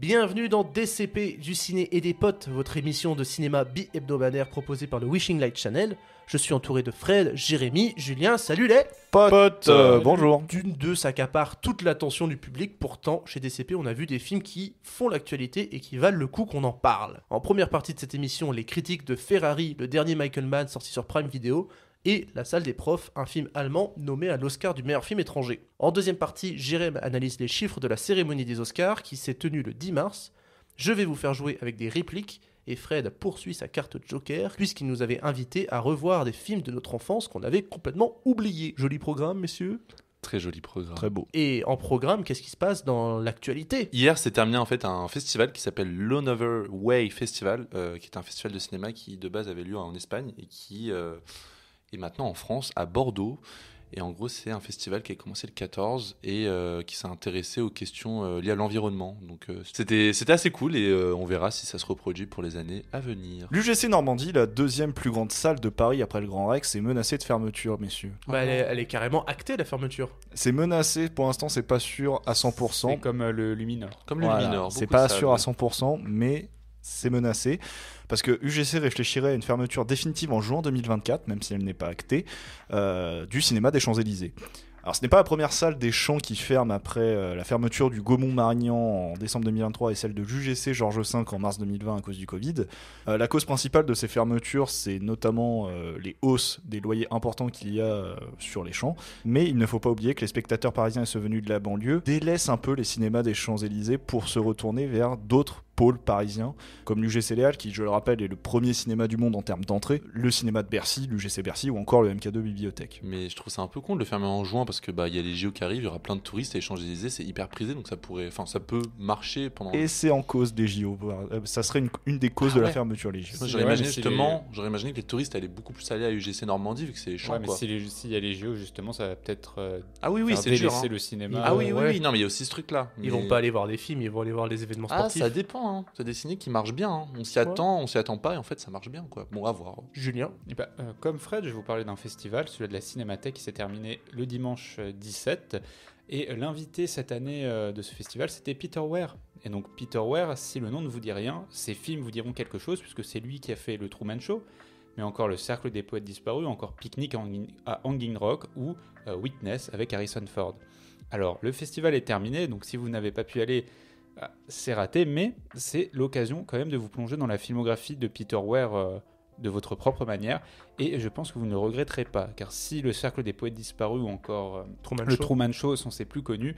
Bienvenue dans DCP du ciné et des potes, votre émission de cinéma bi-hebdomadaire proposée par le Wishing Light Channel. Je suis entouré de Fred, Jérémy, Julien, salut les potes, euh, Bonjour D'une d'eux s'accapare toute l'attention du public, pourtant chez DCP on a vu des films qui font l'actualité et qui valent le coup qu'on en parle. En première partie de cette émission, les critiques de Ferrari, le dernier Michael Mann sorti sur Prime Video, et La salle des profs, un film allemand nommé à l'Oscar du meilleur film étranger. En deuxième partie, Jérém analyse les chiffres de la cérémonie des Oscars qui s'est tenue le 10 mars. Je vais vous faire jouer avec des répliques et Fred poursuit sa carte Joker puisqu'il nous avait invités à revoir des films de notre enfance qu'on avait complètement oubliés. Joli programme, messieurs Très joli programme. Très beau. Et en programme, qu'est-ce qui se passe dans l'actualité Hier s'est terminé en fait un festival qui s'appelle Over Way Festival, euh, qui est un festival de cinéma qui de base avait lieu en Espagne et qui euh, et maintenant en France, à Bordeaux. Et en gros, c'est un festival qui a commencé le 14 et euh, qui s'est intéressé aux questions euh, liées à l'environnement. Donc euh, c'était, c'était assez cool et on verra si ça se reproduit pour les années à venir. L'UGC Normandie, la deuxième plus grande salle de Paris après le Grand Rex, est menacée de fermeture, messieurs. Bah, elle, est, carrément actée, la fermeture. C'est menacé, pour l'instant, c'est pas sûr à 100%. comme le Luminor. Comme le Luminor. C'est pas sûr à 100%, mais c'est menacé parce que UGC réfléchirait à une fermeture définitive en juin 2024, même si elle n'est pas actée, euh, du cinéma des Champs-Élysées. Alors ce n'est pas la première salle des Champs qui ferme après euh, la fermeture du Gaumont-Marignan en décembre 2023 et celle de l'UGC Georges V en mars 2020 à cause du Covid. Euh, la cause principale de ces fermetures, c'est notamment les hausses des loyers importants qu'il y a sur les Champs. Mais il ne faut pas oublier que les spectateurs parisiens et ceux venus de la banlieue délaissent un peu les cinémas des Champs-Élysées pour se retourner vers d'autres parisien parisien comme l'UGC Léal, qui, je le rappelle, est le premier cinéma du monde en termes d'entrée, le cinéma de Bercy, l'UGC Bercy ou encore le MK2 Bibliothèque. Mais je trouve ça un peu con de le fermer en juin parce que bah il y a les JO qui arrivent, il y aura plein de touristes à échanger des c'est hyper prisé donc ça pourrait, enfin ça peut marcher pendant. Et c'est en cause des JO, euh, ça serait une, des causes de la ah fermeture les JO. J'aurais imaginé justement, j'aurais imaginé que les touristes allaient beaucoup plus aller à UGC Normandie vu que c'est chiant mais S'il y a les JO justement, ça va peut-être. Euh, ah oui oui c'est hein. le cinéma. Ah oui oui, non mais il y a aussi ce truc là. Ils vont pas aller voir des films, ils vont aller voir des événements ah, sportifs. Ah ça dépend c'est hein. des ciné qui marchent bien. Hein. On s'y attend, on s'y attend pas, et en fait, ça marche bien, quoi. Bon, à voir. Julien eh ben, euh, Comme Fred, je vais vous parler d'un festival, celui de la Cinémathèque, qui s'est terminé le dimanche 17. Euh, et l'invité cette année euh, de ce festival, c'était Peter Ware. Et donc, Peter Ware, si le nom ne vous dit rien, ses films vous diront quelque chose, puisque c'est lui qui a fait le Truman Show, mais encore le Cercle des Poètes Disparus, encore Picnic à Hanging Rock ou Witness avec Harrison Ford. Alors, le festival est terminé, donc si vous n'avez pas pu aller bah, c'est raté, mais c'est l'occasion quand même de vous plonger dans la filmographie de Peter Ware euh, de votre propre manière, et je pense que vous ne le regretterez pas, car si le cercle des poètes disparus ou encore euh, le Truman Show sont ses plus connus,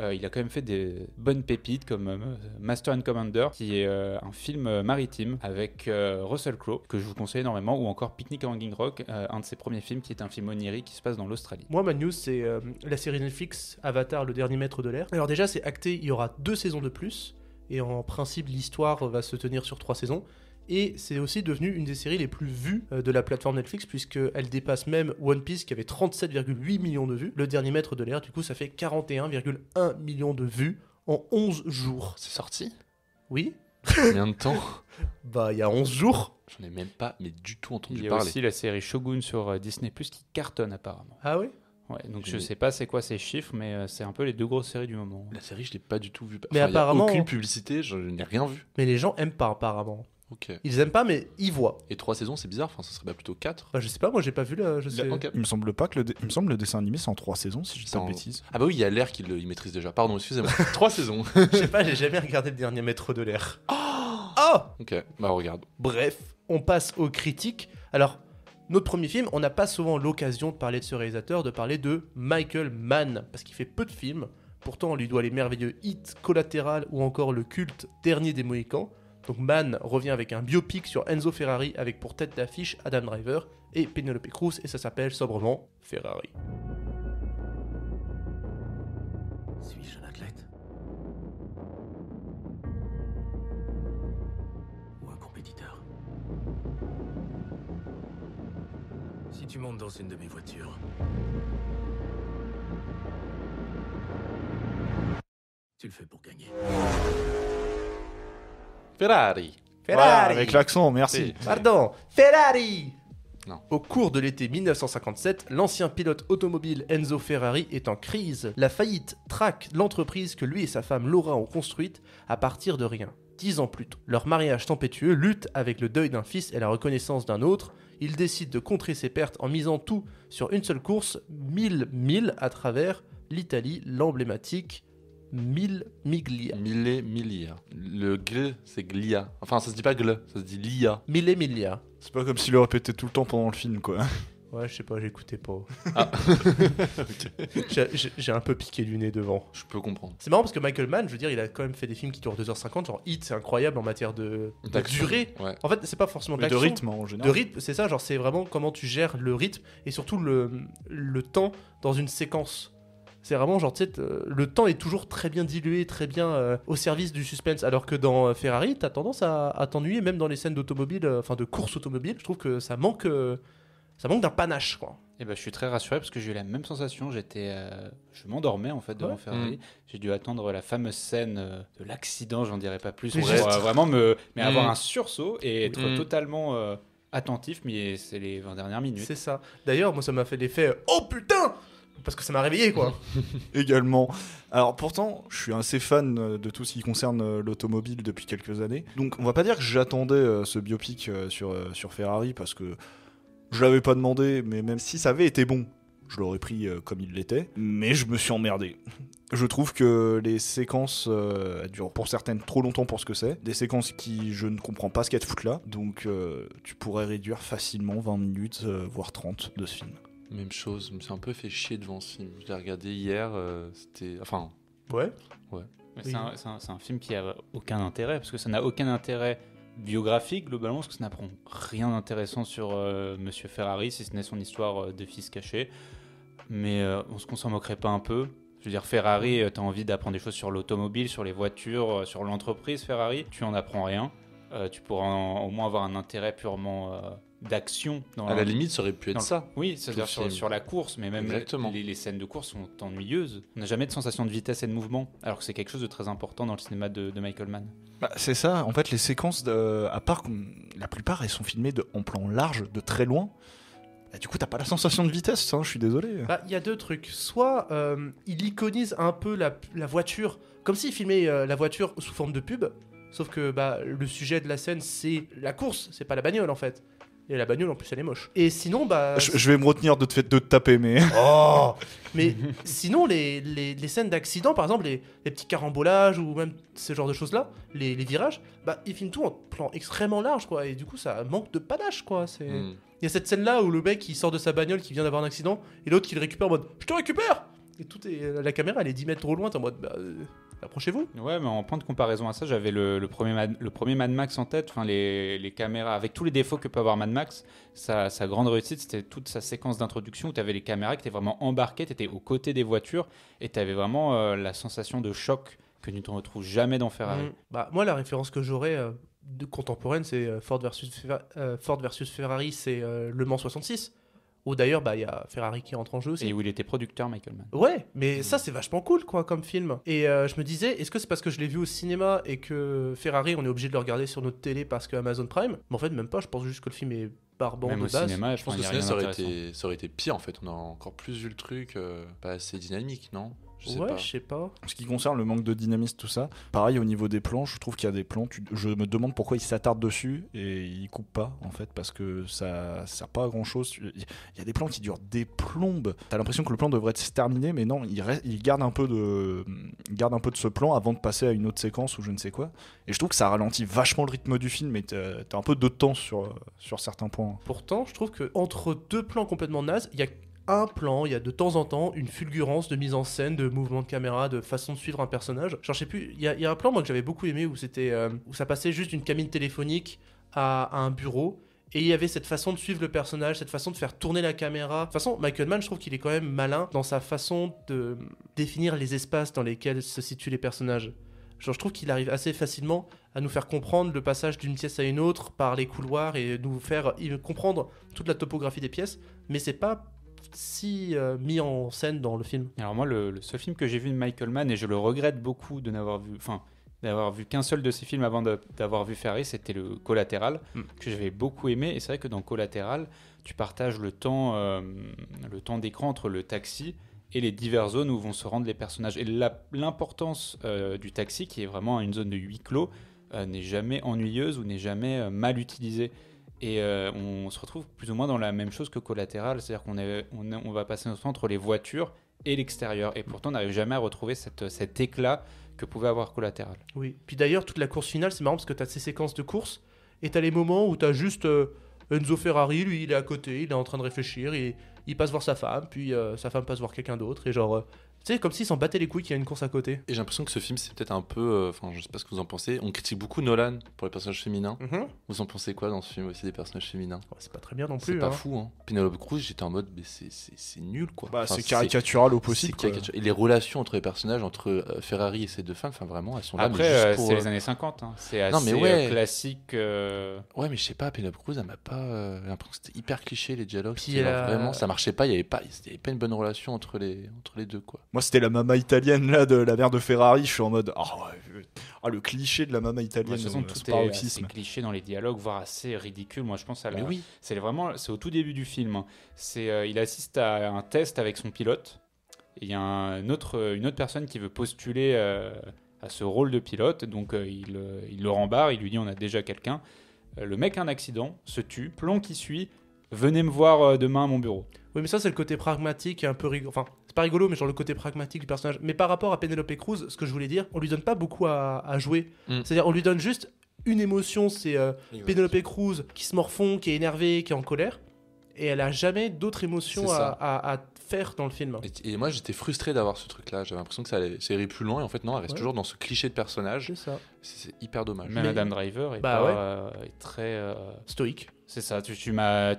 euh, il a quand même fait des bonnes pépites comme euh, Master and Commander, qui est euh, un film maritime avec Russell Crowe, que je vous conseille énormément, ou encore Picnic à Hanging Rock, un de ses premiers films qui est un film onirique qui se passe dans l'Australie. Moi, ma news, c'est la série Netflix, Avatar, le dernier maître de l'air. Alors, déjà, c'est acté, il y aura deux saisons de plus, et en principe, l'histoire va se tenir sur trois saisons et c'est aussi devenu une des séries les plus vues euh, de la plateforme Netflix puisqu'elle dépasse même One Piece qui avait 37,8 millions de vues. Le dernier mètre de l'air, du coup, ça fait 41,1 millions de vues en 11 jours. C'est sorti Oui. Combien de temps Bah, il y a 11 jours. J'en ai même pas, mais du tout entendu parler. Il y a aussi la série Shogun sur euh, Disney Plus qui cartonne apparemment. Ah oui Ouais, donc je sais pas c'est quoi ces chiffres, mais euh, c'est un peu les deux grosses séries du moment. La série, je l'ai pas du tout vue. mais apparemment, a aucune publicité, je n'ai rien vu. Mais les gens aiment pas apparemment. Ils aiment pas, mais ils voient. Et trois saisons, c'est bizarre. Enfin, ça serait pas plutôt quatre bah, je sais pas. Moi, j'ai pas vu le. Je sais... Il me semble pas que le, me semble le dessin animé c'est en trois saisons, si je dis pas Ah bah oui, il y a l'air qu'il il maîtrise déjà. Pardon, excusez-moi. trois saisons. Je sais pas. J'ai jamais regardé le dernier maître de l'air. Oh, oh Ok. Bah regarde. Bref, on passe aux critiques. Alors. Notre premier film, on n'a pas souvent l'occasion de parler de ce réalisateur, de parler de Michael Mann, parce qu'il fait peu de films. Pourtant, on lui doit les merveilleux hits Collatéral ou encore le culte Dernier des Mohicans. Donc Mann revient avec un biopic sur Enzo Ferrari avec pour tête d'affiche Adam Driver et Penelope Cruz et ça s'appelle sobrement Ferrari. Suis-je un athlète Ou un compétiteur Si tu montes dans une de mes voitures, tu le fais pour gagner. Ferrari. Ferrari. avec l'accent, merci. Pardon, Ferrari. Au cours de l'été 1957, l'ancien pilote automobile Enzo Ferrari est en crise. La faillite traque l'entreprise que lui et sa femme Laura ont construite à partir de rien. Dix ans plus tôt, leur mariage tempétueux lutte avec le deuil d'un fils et la reconnaissance d'un autre. Il décide de contrer ses pertes en misant tout sur une seule course, mille mille, à travers l'Italie, l'emblématique mille miglia. Mille miglia. Le gl c'est glia. Enfin, ça se dit pas gl ça se dit lia. Mille miglia. C'est pas comme s'il le répétait tout le temps pendant le film, quoi. Ouais, je sais pas, j'écoutais pas. Ah. J'ai un peu piqué du nez devant. Je peux comprendre. C'est marrant parce que Michael Mann, je veux dire, il a quand même fait des films qui tournent 2h50. Genre Hit, c'est incroyable en matière de, durée. En fait, c'est pas forcément de, de rythme en général. De rythme, c'est ça. Genre, c'est vraiment comment tu gères le rythme et surtout le, le temps dans une séquence. C'est vraiment genre, tu sais, euh, le temps est toujours très bien dilué, très bien euh, au service du suspense. Alors que dans euh, Ferrari, t'as tendance à, t'ennuyer, même dans les scènes d'automobile, enfin de course automobile. Je trouve que ça manque, ça manque d'un panache, quoi. Eh ben, je suis très rassuré parce que j'ai eu la même sensation. J'étais, je m'endormais en fait devant Ferrari. Mmh. J'ai dû attendre la fameuse scène de l'accident, j'en dirais pas plus, pour vraiment me, mais avoir mmh. un sursaut et mmh. être totalement attentif. Mais c'est les 20 dernières minutes. C'est ça. D'ailleurs, moi, ça m'a fait l'effet. Oh putain parce que ça m'a réveillé quoi. Également. Alors pourtant, je suis assez fan euh, de tout ce qui concerne euh, l'automobile depuis quelques années. Donc on va pas dire que j'attendais euh, ce biopic sur, sur Ferrari parce que je l'avais pas demandé, mais même si ça avait été bon, je l'aurais pris comme il l'était. Mais je me suis emmerdé. Je trouve que les séquences durent pour certaines trop longtemps pour ce que c'est. Des séquences qui je ne comprends pas ce qu'il y a de foutre là. Donc tu pourrais réduire facilement 20 minutes, voire 30 de ce film. Même chose, je me un peu fait chier devant ce film. Je l'ai regardé hier, euh, c'était. Enfin. Ouais. Ouais. C'est un, film qui a aucun intérêt, parce que ça n'a aucun intérêt biographique globalement, parce que ça n'apprend rien d'intéressant sur euh, Monsieur Ferrari, si ce n'est son histoire euh, de fils caché. Mais on se s'en moquerait pas un peu. Je veux dire, Ferrari, tu as envie d'apprendre des choses sur l'automobile, sur les voitures, sur l'entreprise Ferrari, tu en apprends rien. tu pourras au moins avoir un intérêt purement d'action. Dans à la limite, ça aurait pu être ça. Oui, cest dire sur, la course, mais même les, les, scènes de course sont ennuyeuses. On n'a jamais de sensation de vitesse et de mouvement, alors que c'est quelque chose de très important dans le cinéma de, de Michael Mann. Bah, c'est ça. En fait, les séquences, de... à part la plupart, elles sont filmées de... en plan large, de très loin. Bah, du coup, t'as pas la sensation de vitesse, hein, je suis désolé. Bah, il y a deux trucs. Soit euh, il iconise un peu la, voiture, comme s'il filmait euh, la voiture sous forme de pub, sauf que bah, le sujet de la scène, c'est la course, c'est pas la bagnole en fait. Et la bagnole, en plus, elle est moche. Et sinon, bah. Je, vais me retenir de te, de taper, mais. Oh Mais sinon, les, scènes d'accident, par exemple, les, petits carambolages ou même ce genre de choses-là, les, virages, bah, ils filment tout en plan extrêmement large, quoi. Et du coup, ça manque de panache, quoi. C'est. Hmm. Il y a cette scène-là où le mec il sort de sa bagnole qui vient d'avoir un accident et l'autre qui le récupère en mode Je te récupère Et tout est... la caméra elle est 10 mètres trop loin, t'es en mode bah, euh, approchez-vous. Ouais, mais en point de comparaison à ça, j'avais le, premier, Mad, le premier Mad Max en tête, enfin les, caméras, avec tous les défauts que peut avoir Mad Max, sa, grande réussite, c'était toute sa séquence d'introduction où tu avais les caméras qui étaient vraiment embarquées, tu étais aux côtés des voitures et tu avais vraiment euh, la sensation de choc que tu ne retrouves jamais dans Ferrari. Mmh. Bah, moi, la référence que j'aurais euh, de contemporaine, c'est euh, Ford versus, Ford versus Ferrari, c'est Le Mans 66 ou d'ailleurs, bah, il y a Ferrari qui entre en jeu aussi. Et où il était producteur, Michael Mann. Ouais, mais mmh. ça, c'est vachement cool, quoi, comme film. Et euh, je me disais, est-ce que c'est parce que je l'ai vu au cinéma et que Ferrari, on est obligé de le regarder sur notre télé parce que Amazon Prime Mais en fait, même pas. Je pense juste que le film est barbant même de au Cinéma, je pense que ça aurait, été, pire, en fait. On a encore plus vu le truc, euh, pas assez dynamique, non ouais, je sais pas. ce qui concerne le manque de dynamisme, tout ça, pareil au niveau des plans, je trouve qu'il y a des plans, je me demande pourquoi ils s'attardent dessus et ils coupent pas, en fait, parce que ça sert pas à grand chose. Il y a des plans qui durent des plombes. T'as l'impression que le plan devrait se terminer, mais non, il, garde un peu de, un peu de ce plan avant de passer à une autre séquence ou je ne sais quoi. Et je trouve que ça ralentit vachement le rythme du film et t'as un peu de temps sur, sur certains points. Pourtant, je trouve que entre deux plans complètement nazes, il y a un plan, il y a de temps en temps une fulgurance de mise en scène, de mouvement de caméra, de façon de suivre un personnage. Je sais plus, il y, a un plan moi que j'avais beaucoup aimé où c'était euh, où ça passait juste d'une cabine téléphonique à, un bureau. Et il y avait cette façon de suivre le personnage, cette façon de faire tourner la caméra. De toute façon, Michael Mann, je trouve qu'il est quand même malin dans sa façon de définir les espaces dans lesquels se situent les personnages. Genre, je trouve qu'il arrive assez facilement à nous faire comprendre le passage d'une pièce à une autre par les couloirs et nous faire comprendre toute la topographie des pièces, mais c'est pas si euh, mis en scène dans le film. Alors moi, le, film que j'ai vu de Michael Mann, et je le regrette beaucoup de n'avoir vu, enfin, d'avoir vu qu'un seul de ses films avant d'avoir vu Ferry, c'était le Collateral hmm. que j'avais beaucoup aimé. Et c'est vrai que dans Collateral tu partages le temps, euh, le temps d'écran entre le taxi et les diverses zones où vont se rendre les personnages. Et l'importance euh, du taxi, qui est vraiment une zone de huis clos, n'est jamais ennuyeuse ou n'est jamais mal utilisée. Et euh, on se retrouve plus ou moins dans la même chose que collatéral, c'est-à-dire qu'on on, va passer notre temps entre les voitures et l'extérieur. Et pourtant, on n'arrive jamais à retrouver cet éclat que pouvait avoir collatéral. Oui, puis d'ailleurs, toute la course finale, c'est marrant parce que tu as ces séquences de course et tu as les moments où tu as juste euh, Enzo Ferrari, lui, il est à côté, il est en train de réfléchir, et il passe voir sa femme, puis euh, sa femme passe voir quelqu'un d'autre, et genre, tu sais, comme s'ils s'en battaient les couilles qu'il y a une course à côté. Et j'ai l'impression que ce film, c'est peut-être un peu. Euh, enfin, je sais pas ce que vous en pensez. On critique beaucoup Nolan pour les personnages féminins. Mhm. Vous en pensez quoi dans ce film aussi des personnages féminins C'est pas très bien non plus. C'est pas hein. fou, hein. Penelope Cruz, j'étais en mode, mais c'est nul, quoi. Bah, c'est caricatural au possible. Et les relations entre les personnages, entre euh, Ferrari et ces deux femmes, enfin, vraiment, elles sont là. Après, euh, c'est les années 50. Hein. C'est assez classique. Ouais, mais je sais pas, Penelope Cruz, elle m'a pas. j'ai l'impression que c'était hyper cliché, les dialogues. vraiment, ça marchait pas. Il y avait pas, y pas une bonne relation entre les, entre les deux, quoi. Moi, c'était la mama italienne là de la mère de Ferrari. Je suis en mode ah, ah le cliché de la mama italienne. De toute façon, tout est assez cliché dans les dialogues, voire assez ridicule. Moi, je pense à la. Oui. C'est vraiment, c'est au tout début du film. Hein. C'est, euh, il assiste à un test avec son pilote. Il y a une autre personne qui veut postuler euh, à ce rôle de pilote. Donc, euh, il, le rembarre. Il lui dit on a déjà quelqu'un. le mec a un accident, se tue. plan qui suit venez me voir euh, demain à mon bureau. Oui, mais ça, c'est le côté pragmatique et un peu rigolo. Enfin, c'est pas rigolo, mais genre le côté pragmatique du personnage. Mais par rapport à Penelope Cruz, ce que je voulais dire, on lui donne pas beaucoup à, jouer. Mm. C'est-à-dire, on lui donne juste une émotion c'est euh, Penelope Cruz qui se morfond, qui est énervée, qui est en colère. Et elle a jamais d'autres émotions à, à dans le film. Et, moi, j'étais frustré d'avoir ce truc-là. J'avais l'impression que ça allait serrer plus loin. Et en fait, non, elle reste toujours dans ce cliché de personnage. C'est ça. C'est hyper dommage. Mais, Adam Driver est, bah euh, très. Euh, Stoïque. C'est ça. Tu, tu m'as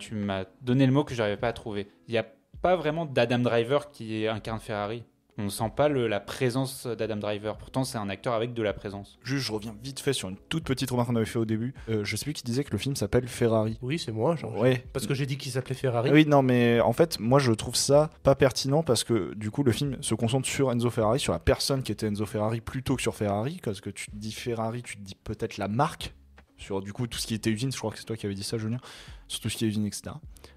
donné le mot que j'arrivais pas à trouver. Il n'y a pas vraiment d'Adam Driver qui incarne Ferrari. On ne sent pas la présence d'Adam Driver. Pourtant, c'est un acteur avec de la présence. Juste, je reviens vite fait sur une toute petite remarque qu'on avait fait au début. Euh, je plus qui disait que le film s'appelle Ferrari. Oui, c'est moi, genre. Ouais. Parce que j'ai dit qu'il s'appelait Ferrari. Oui, non, mais en fait, moi, je trouve ça pas pertinent parce que du coup, le film se concentre sur Enzo Ferrari, sur la personne qui était Enzo Ferrari plutôt que sur Ferrari. Parce que tu te dis Ferrari, tu te dis peut-être la marque sur du coup tout ce qui était usine, je crois que c'est toi qui avais dit ça Julien, sur tout ce qui est usine, etc.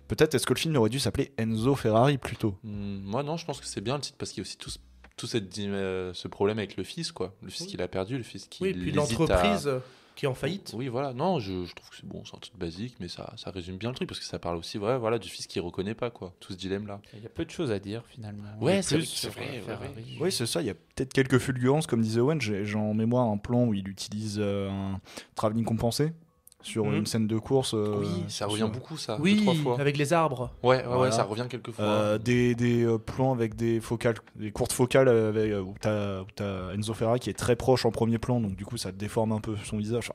Peut-être est-ce que le film aurait dû s'appeler Enzo Ferrari plutôt hmm, Moi non, je pense que c'est bien le titre parce qu'il y a aussi tout, tout cette, euh, ce problème avec le fils, quoi. Le fils qui qu'il a perdu, le fils qui. Oui, et puis l'entreprise. Euh, qui est en faillite. Oui, voilà. Non, je, trouve que c'est bon, c'est un titre basique, mais ça, ça résume bien le truc parce que ça parle aussi voilà, du fils qui ne reconnaît pas, quoi, tout ce dilemme-là. Il y a peu de choses à dire finalement. Ouais, c'est vrai. Euh, oui, c'est ça. Il y a peut-être quelques fulgurances, comme disait Owen. J'ai en mémoire un plan où il utilise un travelling compensé sur une mhm. scène de course. Euh, ça revient beaucoup, ça. Oui, trois fois. avec les arbres. Ouais, ça revient quelquefois euh, des, des euh, plans avec des focales, des courtes focales avec, où t'as Enzo Ferrari qui est très proche en premier plan, donc du coup ça déforme un peu son visage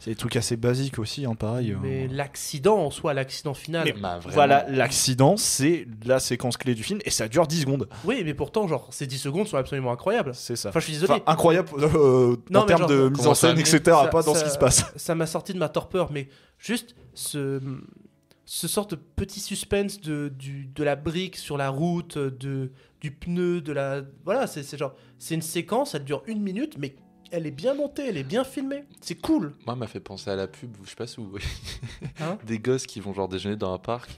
c'est des trucs assez basiques aussi, hein, pareil. Mais euh, l'accident en soi, l'accident final. Mais, bah, Voilà, l'accident, c'est la séquence clé du film et ça dure 10 secondes. Oui, mais pourtant, genre, ces 10 secondes sont absolument incroyables. C'est ça. Enfin, je suis désolé. incroyable euh, en termes de mise en scène, etc., pas dans ce qui se passe. Ça m'a sorti de ma torpeur, mais juste ce ce sorte de petit suspense de, du, de la brique sur la route, de, du pneu, de la. Voilà, c'est genre. C'est une séquence, elle dure une minute, mais elle est bien montée, elle est bien filmée. C'est cool. Moi, m'a fait penser à la pub, je sais pas si vous hein des gosses qui vont genre déjeuner dans un parc.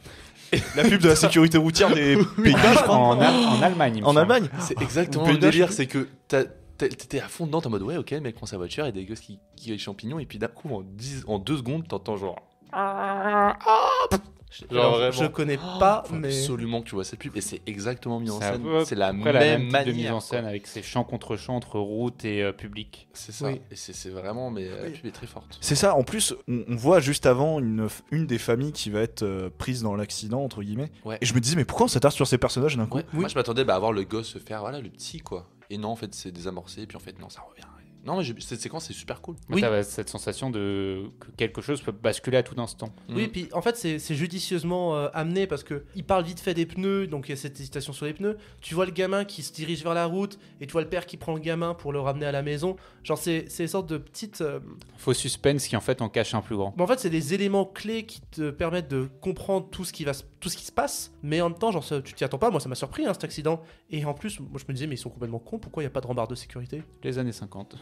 La pub de la sécurité routière des pays en, Allemagne. En Allemagne, c'est exactement le délire, c'est que t'as t'étais à fond dedans, en mode ouais, ok, le mec prend sa voiture et des gosses qui, qui champignons, et puis d'un coup, en, en deux secondes, t'entends genre. Ah. Ah, je, connais oh, pas, mais. Absolument que tu vois cette pub, et c'est exactement mis en scène. C'est la, même, manière, de mise en scène avec ces champs contre champs entre route et euh, public. C'est ça. Et c'est vraiment, mais euh, la pub est très forte. C'est ça. En plus, on, voit juste avant une, une des familles qui va être euh, prise dans l'accident, entre guillemets. Et je me disais, mais pourquoi on s'attarde sur ces personnages d'un coup Moi, je m'attendais bah, à voir le gosse se faire, voilà, le petit, quoi. Et non, en fait, c'est désamorcé, et puis en fait, non, ça revient. Non, mais cette séquence C'est super cool. Oui. cette sensation de que quelque chose peut basculer à tout instant. Mm. Oui, et puis en fait, c'est judicieusement euh, amené parce que il parle vite fait des pneus, donc il y a cette hésitation sur les pneus. Tu vois le gamin qui se dirige vers la route et tu vois le père qui prend le gamin pour le ramener à la maison. Genre, c'est une sorte de petite. Euh, Faux suspense qui en fait en cache un plus grand. Mais en fait, c'est des éléments clés qui te permettent de comprendre tout ce qui, va, tout ce qui se passe, mais en même temps, genre, tu t'y attends pas. Moi, ça m'a surpris hein, cet accident. Et en plus, moi, je me disais, mais ils sont complètement cons, pourquoi il n'y a pas de rambarde de sécurité Les années 50.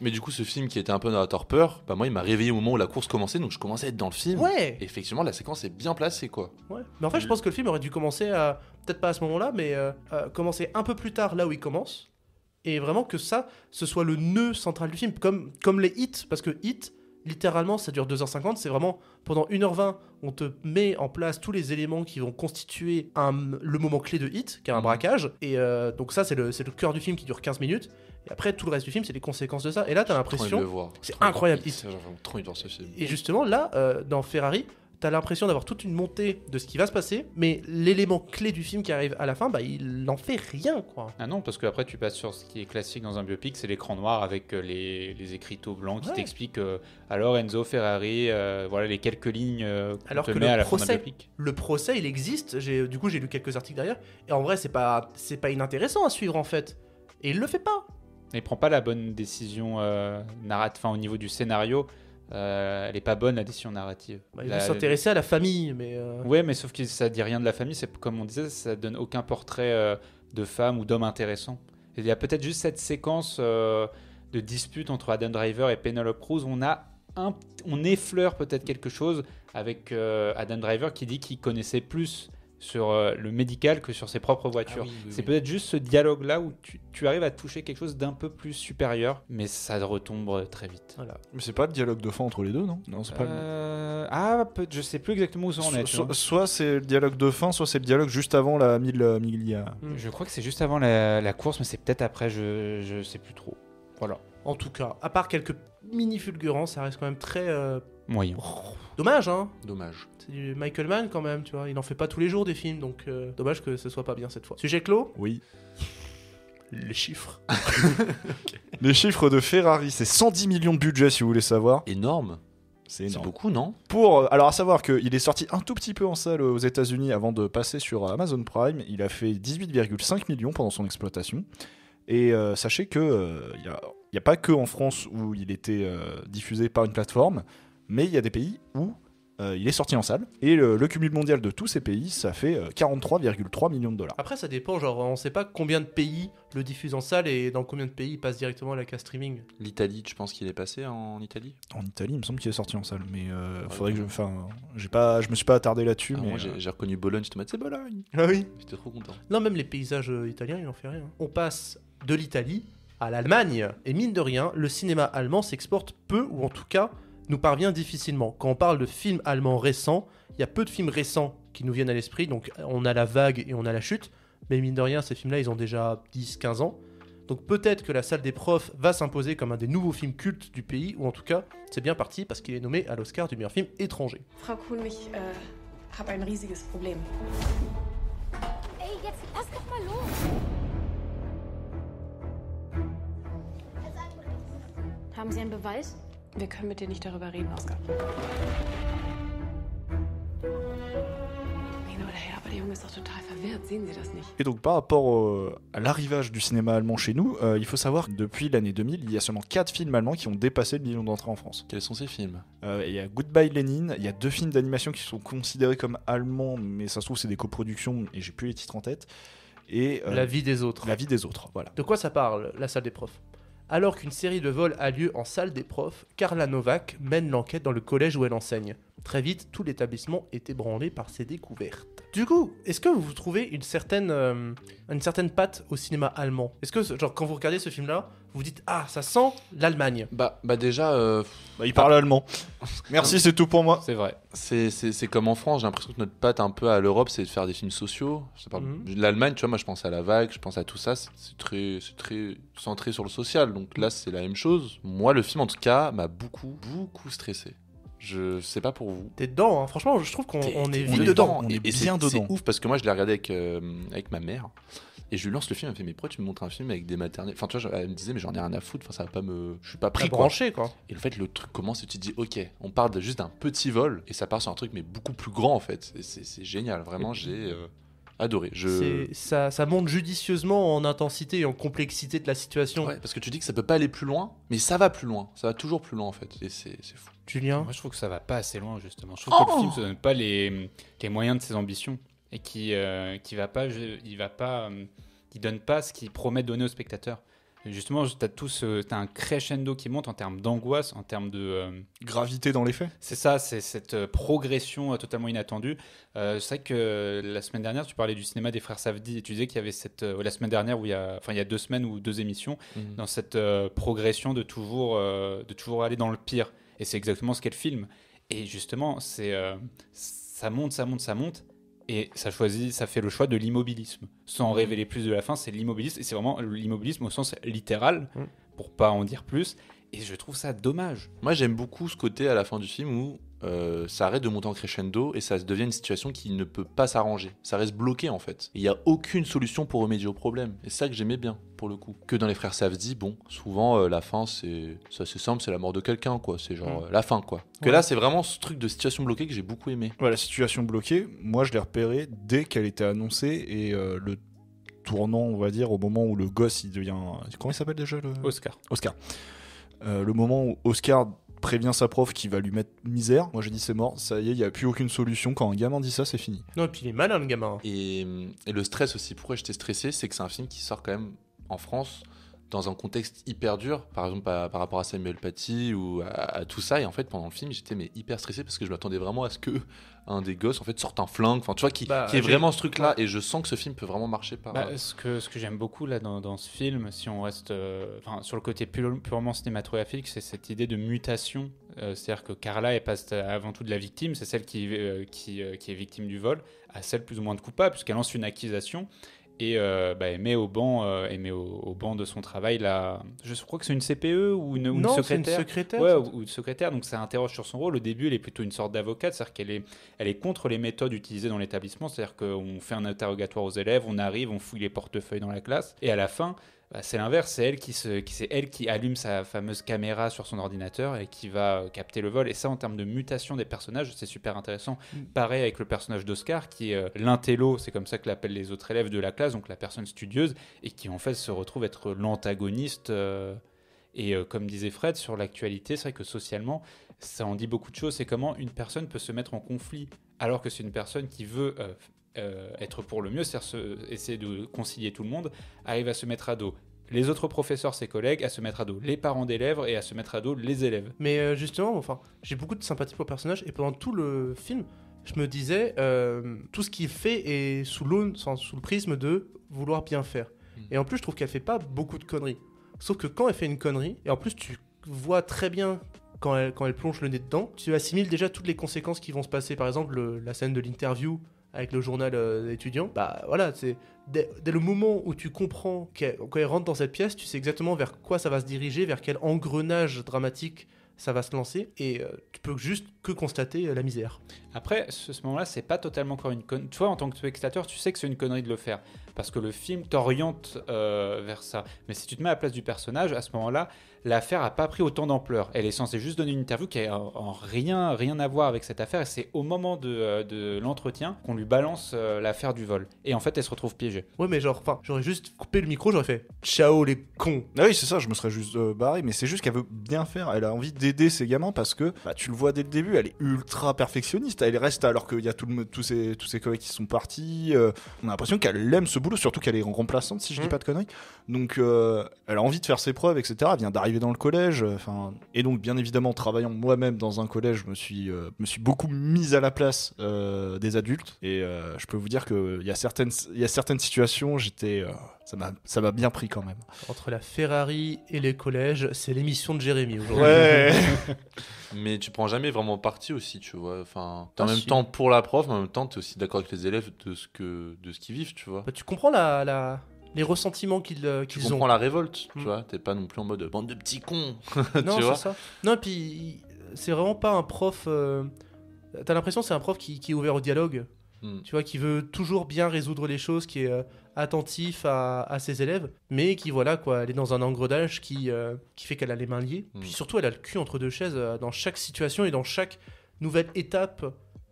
Mais du coup, ce film qui était un peu dans la torpeur, bah moi, il m'a réveillé au moment où la course commençait, donc je commençais à être dans le film. Ouais. Et effectivement, la séquence est bien placée, quoi. Ouais. Mais en fait, je pense que le film aurait dû commencer à, peut-être pas à ce moment-là, mais euh, commencer un peu plus tard, là où il commence. Et vraiment que ça, ce soit le nœud central du film, comme, comme les hits, parce que hit littéralement, ça dure 2h50. C'est vraiment pendant 1h20, on te met en place tous les éléments qui vont constituer le moment clé de hit, qui est un mmh. braquage. Et euh, donc, ça, c'est le, le cœur du film qui dure 15 minutes après, tout le reste du film, c'est les conséquences de ça. Et là, t'as l'impression. C'est incroyable. Et justement, là, euh, dans Ferrari, t'as l'impression d'avoir toute une montée de ce qui va se passer, mais l'élément clé du film qui arrive à la fin, bah, il n'en fait rien, quoi. Ah non, parce qu'après, tu passes sur ce qui est classique dans un biopic, c'est l'écran noir avec euh, les, les écriteaux blancs qui t'explique. t'expliquent euh, alors Enzo Ferrari, voilà les quelques lignes alors que met le à la procès, Le procès, il existe. Du coup, j'ai lu quelques articles derrière, et en vrai, c'est pas, c'est pas inintéressant à suivre en fait. Et il le fait pas il prend pas la bonne décision euh, au niveau du scénario. Euh, elle est pas bonne la décision narrative. Bah, il va s'intéresser à la famille, mais. Euh, ouais, mais sauf que ça dit rien de la famille. C'est comme on disait, ça donne aucun portrait de femme ou d'homme intéressant. Il y a peut-être juste cette séquence de dispute entre Adam Driver et Penelope Cruz. On a un... on effleure peut-être quelque chose avec Adam Driver qui dit qu'il connaissait plus sur euh, le médical que sur ses propres voitures. Ah c'est peut-être juste ce dialogue-là où tu, arrives à toucher quelque chose d'un peu plus supérieur, mais ça retombe très vite. Mais c'est pas le dialogue de fin entre les deux, non Non, c'est pas euh, Ah, je sais plus exactement où ça en est. soit c'est le dialogue de fin, soit c'est le dialogue juste avant la mille, euh, hmm. Je crois que c'est juste avant la, course, mais c'est peut-être après, je, je sais plus trop. Voilà. En tout cas, à part quelques mini fulgurants, ça reste quand même très Dommage, hein Dommage. C'est du Michael Mann quand même, tu vois. Il n'en fait pas tous les jours des films, donc euh, dommage que ce soit pas bien cette fois. Sujet clos Oui. Les chiffres. Les chiffres de Ferrari, c'est 110 millions de budget si vous voulez savoir. Énorme. C'est beaucoup, non Pour, alors à savoir qu'il est sorti un tout petit peu en salle aux États-Unis avant de passer sur Amazon Prime. Il a fait 18,5 millions pendant son exploitation. Et euh, sachez que n'y euh, a, pas que en France où il était diffusé par une plateforme mais il y a des pays où euh, il est sorti en salle. Et le, cumul mondial de tous ces pays, ça fait 43,3 euh, millions de dollars. Après, ça dépend, genre, on sait pas combien de pays le diffusent en salle et dans combien de pays il passe directement à la casse streaming. L'Italie, je pense qu'il est passé en Italie En Italie, il me semble qu'il est sorti en salle, mais euh, faudrait que je. Enfin, j'ai pas, je me suis pas attardé là-dessus. Ah, euh, j'ai reconnu Bologne, je te c'est Bologne Ah oui J'étais trop content. Non, même les paysages italiens, il en fait rien. On passe de l'Italie à l'Allemagne, et mine de rien, le cinéma allemand s'exporte peu, ou en tout cas nous parvient difficilement. Quand on parle de films allemands récents, il y a peu de films récents qui nous viennent à l'esprit, donc on a la vague et on a la chute, mais mine de rien, ces films-là, ils ont déjà 10-15 ans. Donc peut-être que la salle des profs va s'imposer comme un des nouveaux films cultes du pays, ou en tout cas, c'est bien parti parce qu'il est nommé à l'Oscar du meilleur film étranger. Et donc par rapport à l'arrivage du cinéma allemand chez nous, euh, il faut savoir que depuis l'année 2000, il y a seulement 4 films allemands qui ont dépassé le million d'entrées en France. Quels sont ces films euh, Il y a Goodbye Lenin, il y a deux films d'animation qui sont considérés comme allemands, mais ça se trouve c'est des coproductions et j'ai plus les titres en tête. Et, euh, la vie des autres. La vie des autres, voilà. De quoi ça parle, la salle des profs alors qu'une série de vols a lieu en salle des profs, Carla Novak mène l'enquête dans le collège où elle enseigne. Très vite, tout l'établissement est ébranlé par ses découvertes. Du coup, est-ce que vous trouvez une certaine, euh, une certaine patte au cinéma allemand Est-ce que, genre, quand vous regardez ce film-là, vous dites ah ça sent l'Allemagne Bah, bah déjà, euh, bah, il parle allemand. Merci, c'est tout pour moi. c'est vrai. c'est- comme en France, j'ai l'impression que notre patte un peu à l'Europe, c'est de faire des films sociaux. Mhm. L'Allemagne, tu vois, moi je pense à La Vague, je pense à tout ça, c'est très, c'est très centré sur le social. Donc là, c'est la même chose. Moi, le film, en tout cas, m'a beaucoup, beaucoup stressé. Je sais pas pour vous. T'es dedans, hein. franchement, je trouve qu'on est dedans. est Et- bien c'est- dedans. C'est ouf parce que moi, je l'ai regardé avec, euh, avec ma mère. Et je lui lance le film, elle me fait Mais pourquoi tu me montres un film avec des maternelles Enfin, tu vois, elle me disait Mais j'en ai rien à foutre, enfin, ça va pas me. Je suis pas pris. quoi. quoi. Et le fait, le truc commence et tu te dis Ok, on parle juste d'un petit vol et ça part sur un truc, mais beaucoup plus grand, en fait. c'est génial, vraiment, j'ai. Euh, adoré. Je... Ça, ça, monte judicieusement en intensité et en complexité de la situation. parce que tu dis que ça peut pas aller plus loin, mais ça va plus loin. Ça va toujours plus loin en fait. Et c'est fou. Julien Moi je trouve que ça va pas assez loin justement. Je trouve oh que le film se donne pas les moyens de ses ambitions et qui euh, qui va pas il va pas euh, qui donne pas ce qu'il promet de donner au spectateur. justement, tu as tout ce, as un crescendo qui monte en termes d'angoisse, en termes de euh, gravité dans les faits. C'est ça, c'est cette progression totalement inattendue. c'est vrai que la semaine dernière, tu parlais du cinéma des frères Savdi et tu disais qu'il y avait cette la semaine dernière où il y a enfin il y a deux semaines ou deux émissions mhm. dans cette progression de toujours de toujours aller dans le pire et c'est exactement ce qu'est le film. Et justement, c'est ça monte, ça monte, ça monte et ça choisit, ça fait le choix de l'immobilisme. Sans révéler plus de la fin, c'est l'immobilisme, et c'est vraiment l'immobilisme au sens littéral, mm. pour pas en dire plus. Et je trouve ça dommage. Moi, j'aime beaucoup ce côté à la fin du film où euh, ça arrête de monter en crescendo et ça devient une situation qui ne peut pas s'arranger. Ça reste bloqué en fait. Il n'y a aucune solution pour remédier au problème. Et ça que j'aimais bien pour le coup. Que dans les frères Savdi, bon, souvent euh, la fin c'est ça c'est simple, c'est la mort de quelqu'un quoi. C'est genre mm. euh, la fin quoi. Que là c'est vraiment ce truc de situation bloquée que j'ai beaucoup aimé. Voilà la situation bloquée, moi je l'ai repérée dès qu'elle était annoncée et le tournant, on va dire, au moment où le gosse il devient. Comment il s'appelle déjà le. Oscar. Oscar. le moment où Oscar prévient sa prof qui va lui mettre misère. Moi j'ai dit c'est mort, ça y est, il n'y a plus aucune solution. Quand un gamin dit ça, c'est fini. Non, et puis il est malin le gamin. Et, et le stress aussi, pourquoi j'étais stressé, c'est que c'est un film qui sort quand même en France dans un contexte hyper dur, par exemple par, rapport à Samuel Paty ou à, tout ça. Et en fait, pendant le film, j'étais mais hyper stressé parce que je m'attendais vraiment à ce que un des gosses en fait sorte un flingue. Enfin, tu vois, qui, bah, qui est vraiment ce truc-là. Et je sens que ce film peut vraiment marcher par. Bah, euh, ce que ce que j'aime beaucoup là dans, dans, ce film, si on reste euh, sur le côté purement cinématographique, c'est cette idée de mutation. Euh, c'est-à-dire que Carla est passe avant tout de la victime, c'est celle qui qui, qui est victime du vol, à celle plus ou moins de coupable puisqu'elle lance une accusation et euh, bah, met au banc, euh, au, banc de son travail la... Je crois que c'est une CPE ou une, non, secrétaire. Une ouais, ou, une secrétaire. Donc ça interroge sur son rôle. Au début, elle est plutôt une sorte d'avocate, c'est-à-dire qu'elle est, elle est contre les méthodes utilisées dans l'établissement. C'est-à-dire qu'on fait un interrogatoire aux élèves, on arrive, on fouille les portefeuilles dans la classe, et à la fin, bah, c'est l'inverse, c'est elle qui se, c'est elle qui allume sa fameuse caméra sur son ordinateur et qui va euh, capter le vol. Et ça, en termes de mutation des personnages, c'est super intéressant. Mm. Pareil avec le personnage d'Oscar, qui est euh, l'intello, c'est comme ça que l'appellent les autres élèves de la classe, donc la personne studieuse, et qui en fait se retrouve être l'antagoniste. Euh, et comme disait Fred sur l'actualité, c'est vrai que socialement, ça en dit beaucoup de choses. C'est comment une personne peut se mettre en conflit alors que c'est une personne qui veut euh, être pour le mieux, c'est-à-dire essayer de concilier tout le monde, arrive à se mettre à dos les autres professeurs, ses collègues, à se mettre à dos les parents d'élèves et à se mettre à dos les élèves. Mais euh, justement, enfin, j'ai beaucoup de sympathie pour le personnage et pendant tout le film, je me disais, euh, tout ce qu'il fait est sous sous le prisme de vouloir bien faire. Mm. Et en plus, je trouve qu'elle fait pas beaucoup de conneries. Sauf que quand elle fait une connerie, et en plus, tu vois très bien quand elle, plonge le nez dedans, tu assimiles déjà toutes les conséquences qui vont se passer. Par exemple, la scène de l'interview avec le journal euh, étudiant, bah voilà, c'est dès, le moment où tu comprends qu'elle, rentre dans cette pièce, tu sais exactement vers quoi ça va se diriger, vers quel engrenage dramatique ça va se lancer et euh, tu peux juste que constater euh, la misère. Après, ce, moment-là, c'est pas totalement encore une connerie. Toi, en tant que spectateur, tu sais que c'est une connerie de le faire parce que le film t'oriente vers ça. Mais si tu te mets à la place du personnage, à ce moment-là, l'affaire n'a pas pris autant d'ampleur. Elle est censée juste donner une interview qui a en rien, rien à voir avec cette affaire. Et c'est au moment de, euh, de l'entretien qu'on lui balance euh, l'affaire du vol. Et en fait, elle se retrouve piégée. Ouais, mais genre, enfin, j'aurais juste coupé le micro, j'aurais fait ciao les cons. Ah oui, c'est ça, je me serais juste euh, barré. Mais c'est juste qu'elle veut bien faire. Elle a envie d'aider ses gamins parce que bah, tu le vois dès le début, elle est ultra perfectionniste. Elle reste alors qu'il y a tout tous, ses, tous ces collègues qui sont partis. on a l'impression qu'elle aime ce boulot, surtout qu'elle est remplaçante, si je dis mm. pas de conneries. Donc, elle a envie de faire ses preuves, etc. Elle vient dans le collège. Euh, enfin, et donc, bien évidemment, travaillant moi-même dans un collège, je me suis, euh, me suis beaucoup mise à la place euh, des adultes. Et je peux vous dire qu'il y, a certaines, y a certaines situations, j'étais. ça m'a bien pris quand même. Entre la Ferrari et les collèges, c'est l'émission de Jérémy aujourd'hui. Ouais. mais tu prends jamais vraiment parti aussi, tu vois. Enfin, ah, en même temps pour la prof, en même temps, es aussi d'accord avec les élèves de ce que de ce qu'ils vivent, tu vois. Bah, tu comprends la, la, les ressentiments qu'ils euh, qu'ils ont. Tu la révolte, tu mm. vois. T'es pas non plus en mode bande de petits cons. non, c'est ça. Non, et puis c'est vraiment pas un prof. tu euh, T'as l'impression c'est un prof qui, qui, est ouvert au dialogue. Mm. Tu vois, qui veut toujours bien résoudre les choses, qui est euh, attentif à, à, ses élèves, mais qui, voilà, quoi, elle est dans un engrenage qui, qui fait qu'elle a les mains liées. Mm. Puis surtout, elle a le cul entre deux chaises dans chaque situation et dans chaque nouvelle étape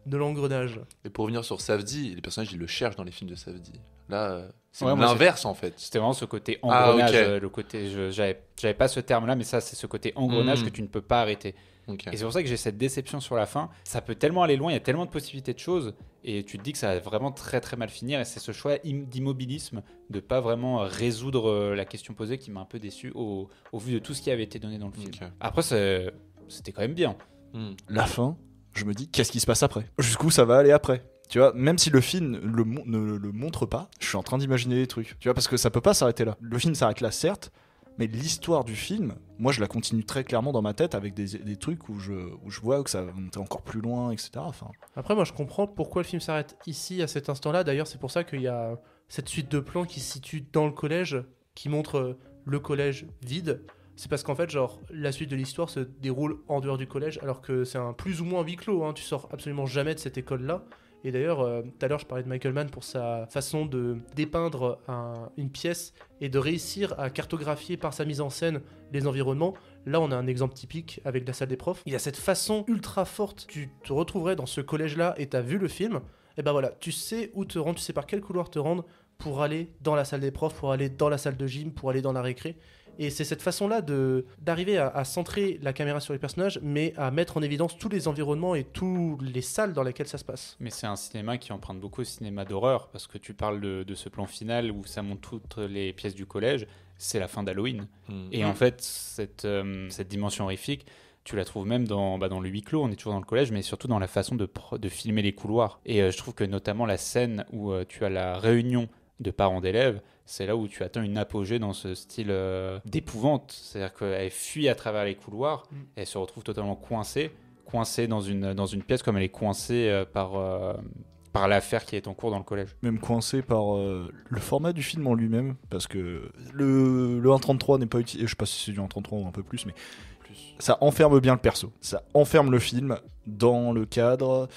de l'engrenage. Et pour revenir sur Savdi, les personnages, ils le cherchent dans les films de Savdi. Là, c'est ouais, l'inverse en fait. C'était vraiment ce côté ah, engrenage, euh, le côté j'avais pas ce terme là, mais ça c'est ce côté engrenage mmh. que tu ne peux pas arrêter. Et c'est pour ça que j'ai cette déception sur la fin. Ça peut tellement aller loin, il y a tellement de possibilités de choses, et tu te dis que ça va vraiment très très mal finir. Et c'est ce choix d'immobilisme, de pas vraiment résoudre euh, la question posée, qui m'a un peu déçu au, vu de tout ce qui avait été donné dans le film. Après, c'était quand même bien. Mmh. La fin, je me dis qu'est-ce qui se passe après Jusqu'où ça va aller après tu vois, même si le film le, ne le montre pas, je suis en train d'imaginer des trucs. Tu vois, parce que ça peut pas s'arrêter là. Le film s'arrête là, certes, mais l'histoire du film, moi, je la continue très clairement dans ma tête avec des, trucs où je, je vois que ça va monter encore plus loin, etc. Enfin... Après, moi, je comprends pourquoi le film s'arrête ici, à cet instant-là. D'ailleurs, c'est pour ça qu'il y a cette suite de plans qui se situe dans le collège, qui montre le collège vide. C'est parce qu'en fait, genre, la suite de l'histoire se déroule en dehors du collège, alors que c'est un plus ou moins huis clos. Hein. Tu sors absolument jamais de cette école-là. Et d'ailleurs, euh, tout à l'heure, je parlais de Michael Mann pour sa façon de dépeindre une pièce et de réussir à cartographier par sa mise en scène les environnements. Là, on a un exemple typique avec la salle des profs. Il y a cette façon ultra forte. Tu te retrouverais dans ce collège-là et tu as vu le film. Et eh ben voilà, tu sais où te rendre, tu sais par quel couloir te rendre pour aller dans la salle des profs, pour aller dans la salle de gym, pour aller dans la récré. Et c'est cette façon-là d'arriver à, centrer la caméra sur les personnages, mais à mettre en évidence tous les environnements et toutes les salles dans lesquelles ça se passe. Mais c'est un cinéma qui emprunte beaucoup au cinéma d'horreur, parce que tu parles de, ce plan final où ça monte toutes les pièces du collège, c'est la fin d'Halloween. Hmm. Et en fait, euh, cette, dimension horrifique, tu la trouves même bah, dans, le huis clos, on est toujours dans le collège, mais surtout dans la façon de, filmer les couloirs. Et euh, je trouve que notamment la scène où euh, tu as la réunion de parents d'élèves, c'est là où tu atteins une apogée dans ce style euh, d'épouvante. C'est-à-dire qu'elle fuit à travers les couloirs, mm. elle se retrouve totalement coincée, coincée dans une, dans une pièce comme elle est coincée euh, par, euh, par l'affaire qui est en cours dans le collège. Même coincée par le format du film en lui-même, parce que le, le 1.33 n'est pas utilisé, je sais pas si c'est du 1.33 ou un peu plus, mais ça enferme bien le perso, ça enferme le film dans le cadre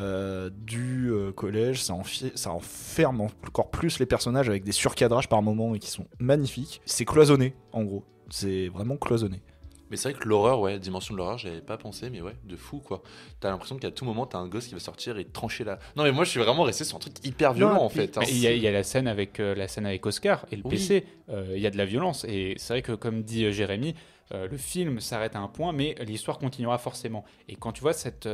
euh, du euh, collège, ça, ça, enferme encore plus les personnages avec des surcadrages par moments et qui sont magnifiques. C'est cloisonné, en gros. C'est vraiment cloisonné. Mais c'est vrai que l'horreur, ouais, dimension de l'horreur, j'avais pas pensé, mais ouais, de fou quoi. T'as l'impression qu'à tout moment, t'as un gosse qui va sortir et trancher là. La... Non, mais moi, je suis vraiment resté sur un truc hyper violent en fait. Hein. Il y, a la scène avec euh, la scène avec Oscar et le PC. Il y a de la violence et c'est vrai que comme dit Jérémy, le film s'arrête à un point, mais l'histoire continuera forcément. Et quand tu vois cette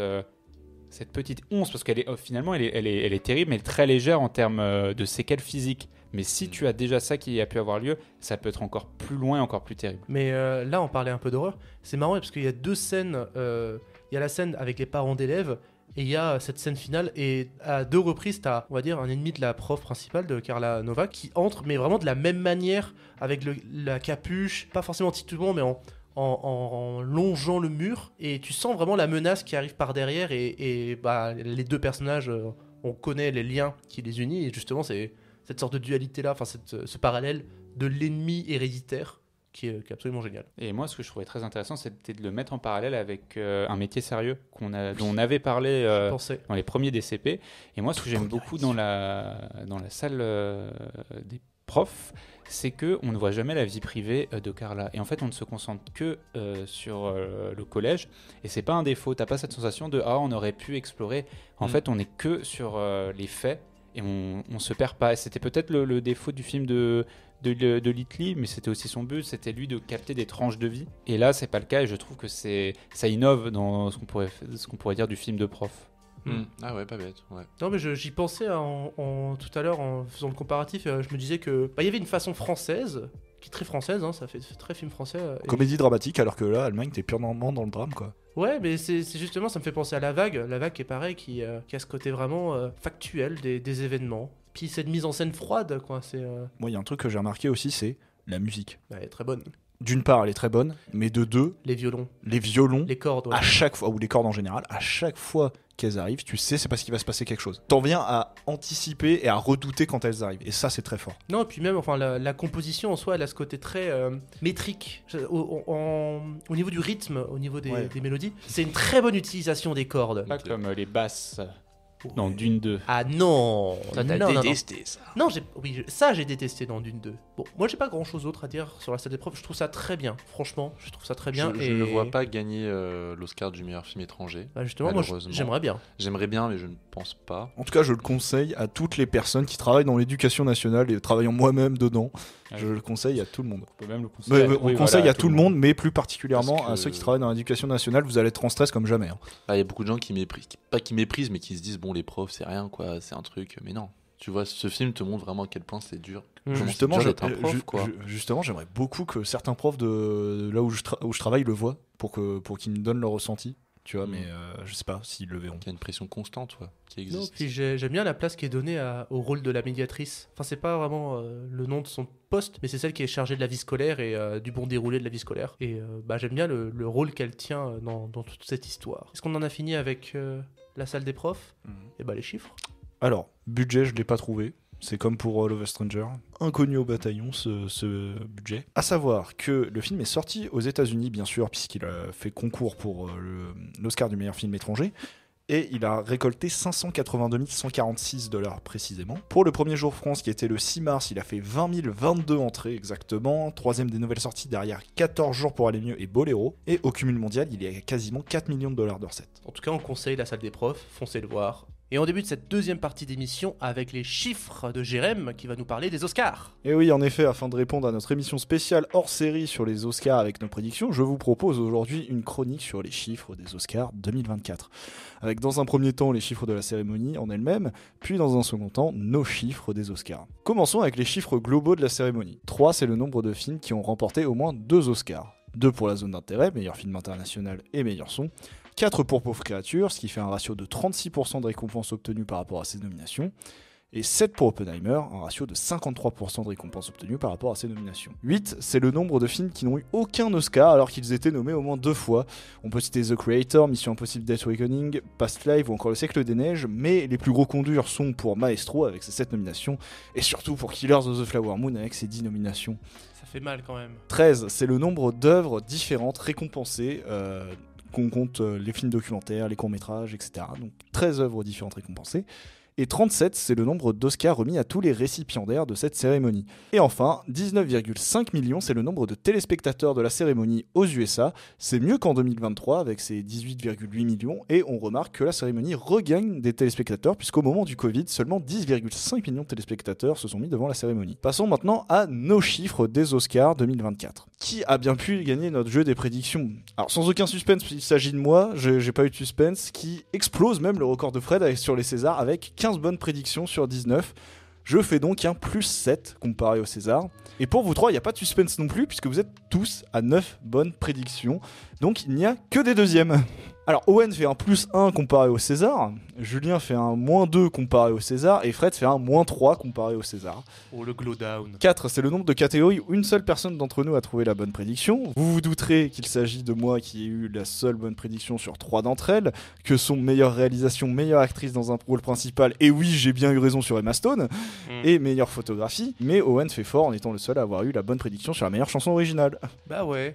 cette petite once, parce qu'elle est euh, finalement, elle est, terrible, mais très légère en termes euh, de séquelles physiques. Mais si mm. tu as déjà ça qui a pu avoir lieu, ça peut être encore plus loin, encore plus terrible. Mais euh, là, on parlait un peu d'horreur. C'est marrant parce qu'il y a deux scènes. il y a la scène avec les parents d'élèves et il y a cette scène finale et à deux reprises as on va dire un ennemi de la prof principale de Carla Nova qui entre mais vraiment de la même manière avec la capuche pas forcément monde, mais en, en, longeant le mur et tu sens vraiment la menace qui arrive par derrière et, bah, les deux personnages, euh, on connaît les liens qui les unissent et justement c'est cette sorte de dualité là, enfin euh, ce parallèle de l'ennemi héréditaire qui est, absolument génial. Et moi, ce que je trouvais très intéressant, c'était de le mettre en parallèle avec euh, un métier sérieux dont on avait parlé dans les premiers DCP. Et moi, ce que j'aime beaucoup dans la, dans la salle des prof, c'est que on ne voit jamais la vie privée euh, de Carla. Et en fait, on ne se concentre que euh, sur euh, le collège. Et c'est pas un défaut. T'as pas cette sensation de ah, on aurait pu explorer. En mm. fait, on est que sur les faits et on, se perd pas. C'était peut-être le, défaut du film de de, mais c'était aussi son but. C'était lui de capter des tranches de vie. Et là, c'est pas le cas. Et je trouve que c'est ça innove dans ce qu'on pourrait ce qu'on pourrait dire du film de prof. Mm. Mm. Ah ouais, pas bête. Non, mais j'y pensais hein, en, tout à l'heure en faisant le comparatif. Euh, je me disais que bah, il y avait une façon française, qui est très française, hein, ça fait très film français. Euh, Comédie dramatique, alors que là, Allemagne, t'es purement dans le drame, quoi. Ouais, mais c'est justement, ça me fait penser à La Vague. La Vague qui est pareil, qui, euh, a ce côté vraiment factuel des, des, événements. Puis cette mise en scène froide, quoi. Moi, il y a un truc que j'ai remarqué aussi, c'est la musique. Bah, elle est très bonne. D'une part, elle est très bonne, mais de deux. Les violons. Les violons. Les cordes, À chaque fois, ou les cordes en général, à chaque fois qu'elles arrivent, tu sais, c'est parce qu'il va se passer quelque chose. T'en viens à anticiper et à redouter quand elles arrivent. Et ça, c'est très fort. Non, puis même, enfin, la, composition en soi, elle a ce côté très euh, métrique. Au, niveau du rythme, au niveau des, mélodies, c'est une très bonne utilisation des cordes. Pas comme euh, les basses. Dans Dune deux. Ah non non, t'as détesté non. ça. Non, oui, ça j'ai détesté dans Dune deux. Bon, moi j'ai pas grand chose d'autre à dire sur la salle d'épreuve. Je trouve ça très bien, franchement, je trouve ça très bien. Je, et... je ne vois pas gagner euh, l'Oscar du meilleur film étranger. Bah, justement, moi j'aimerais bien. J'aimerais bien, mais je ne pense pas. En tout cas, je le conseille à toutes les personnes qui travaillent dans l'éducation nationale et travaillant moi-même dedans. je le conseille à tout le monde. On peut même le conseiller. conseille à, tout le monde, mais plus particulièrement à ceux qui travaillent dans l'éducation nationale. Vous allez être en stress comme jamais. Hein. Ah, il y a beaucoup de gens qui méprisent, pas qui méprisent, mais qui se disent bon, les profs, c'est rien, quoi, c'est un truc. Mais non, tu vois, ce film te montre vraiment à quel point c'est dur. Justement, j'aimerais beaucoup que certains profs de là où je, travaille le voient pour que pour qu'ils me donnent leur ressenti. Tu vois, mmh. mais euh, je sais pas s'ils le verront. Il y a une pression constante, qui Non, puis j'aime bien la place qui est donnée au rôle de la médiatrice. Enfin, c'est pas vraiment euh, le nom de son poste, mais c'est celle qui est chargée de la vie scolaire et euh, du bon déroulé de la vie scolaire. Et bah, j'aime bien le, rôle qu'elle tient dans, toute cette histoire. Est-ce qu'on en a fini avec la salle des profs mmh. Et eh bah ben, les chiffres. Alors, budget, je ne l'ai pas trouvé. C'est comme pour All of a Stranger. Inconnu au bataillon, ce, budget. À savoir que le film est sorti aux États-Unis, bien sûr, puisqu'il a fait concours pour euh, l'Oscar du meilleur film étranger. Et il a récolté 582 146 dollars précisément. Pour le premier jour France, qui était le 6 mars, il a fait 20 022 entrées exactement. Troisième des nouvelles sorties derrière 14 jours pour aller mieux et Boléro. Et au cumul mondial, il y a quasiment 4 millions de dollars de recettes. En tout cas, on conseille la salle des profs, foncez le voir. Et on débute cette deuxième partie d'émission avec les chiffres de Jérém qui va nous parler des Oscars. Et eh oui, en effet, afin de répondre à notre émission spéciale hors série sur les Oscars avec nos prédictions, je vous propose aujourd'hui une chronique sur les chiffres des Oscars 2024. Avec dans un premier temps les chiffres de la cérémonie en elle-même, puis dans un second temps nos chiffres des Oscars. Commençons avec les chiffres globaux de la cérémonie. 3, c'est le nombre de films qui ont remporté au moins deux Oscars. 2 pour la zone d'intérêt, meilleur film international et meilleur son, 4 pour Pauvre Créature, ce qui fait un ratio de 36% de récompenses obtenues par rapport à ses nominations, et 7 pour Oppenheimer, un ratio de 53% de récompenses obtenues par rapport à ses nominations. 8, c'est le nombre de films qui n'ont eu aucun Oscar alors qu'ils étaient nommés au moins deux fois. On peut citer The Creator, Mission Impossible Death Reckoning, Past Life ou encore Le siècle des neiges, mais les plus gros condurs sont pour Maestro avec ses 7 nominations, et surtout pour Killers of the Flower Moon avec ses 10 nominations. Ça fait mal quand même. 13, c'est le nombre d'œuvres différentes récompensées. Euh qu'on compte euh, les films documentaires, les courts-métrages, etc. Donc 13 œuvres différentes récompensées et 37, c'est le nombre d'Oscars remis à tous les récipiendaires de cette cérémonie. Et enfin, 19,5 millions, c'est le nombre de téléspectateurs de la cérémonie aux USA. C'est mieux qu'en 2023 avec ses 18,8 millions et on remarque que la cérémonie regagne des téléspectateurs puisqu'au moment du Covid, seulement 10,5 millions de téléspectateurs se sont mis devant la cérémonie. Passons maintenant à nos chiffres des Oscars 2024. Qui a bien pu gagner notre jeu des prédictions Alors sans aucun suspense, il s'agit de moi, j'ai pas eu de suspense, qui explose même le record de Fred sur les Césars avec 15 bonnes prédictions sur 19. Je fais donc un plus 7 comparé au César. Et pour vous trois, il n'y a pas de suspense non plus, puisque vous êtes tous à 9 bonnes prédictions. Donc il n'y a que des deuxièmes. Alors Owen fait un plus 1 comparé au César, Julien fait un moins 2 comparé au César, et Fred fait un moins 3 comparé au César. Oh le glow down. 4, c'est le nombre de catégories où une seule personne d'entre nous a trouvé la bonne prédiction. Vous vous douterez qu'il s'agit de moi qui ai eu la seule bonne prédiction sur 3 d'entre elles, que son meilleure réalisation, meilleure actrice dans un rôle principal, et oui j'ai bien eu raison sur Emma Stone, hmm. et meilleure photographie, mais Owen fait fort en étant le seul à avoir eu la bonne prédiction sur la meilleure chanson originale. Bah ouais.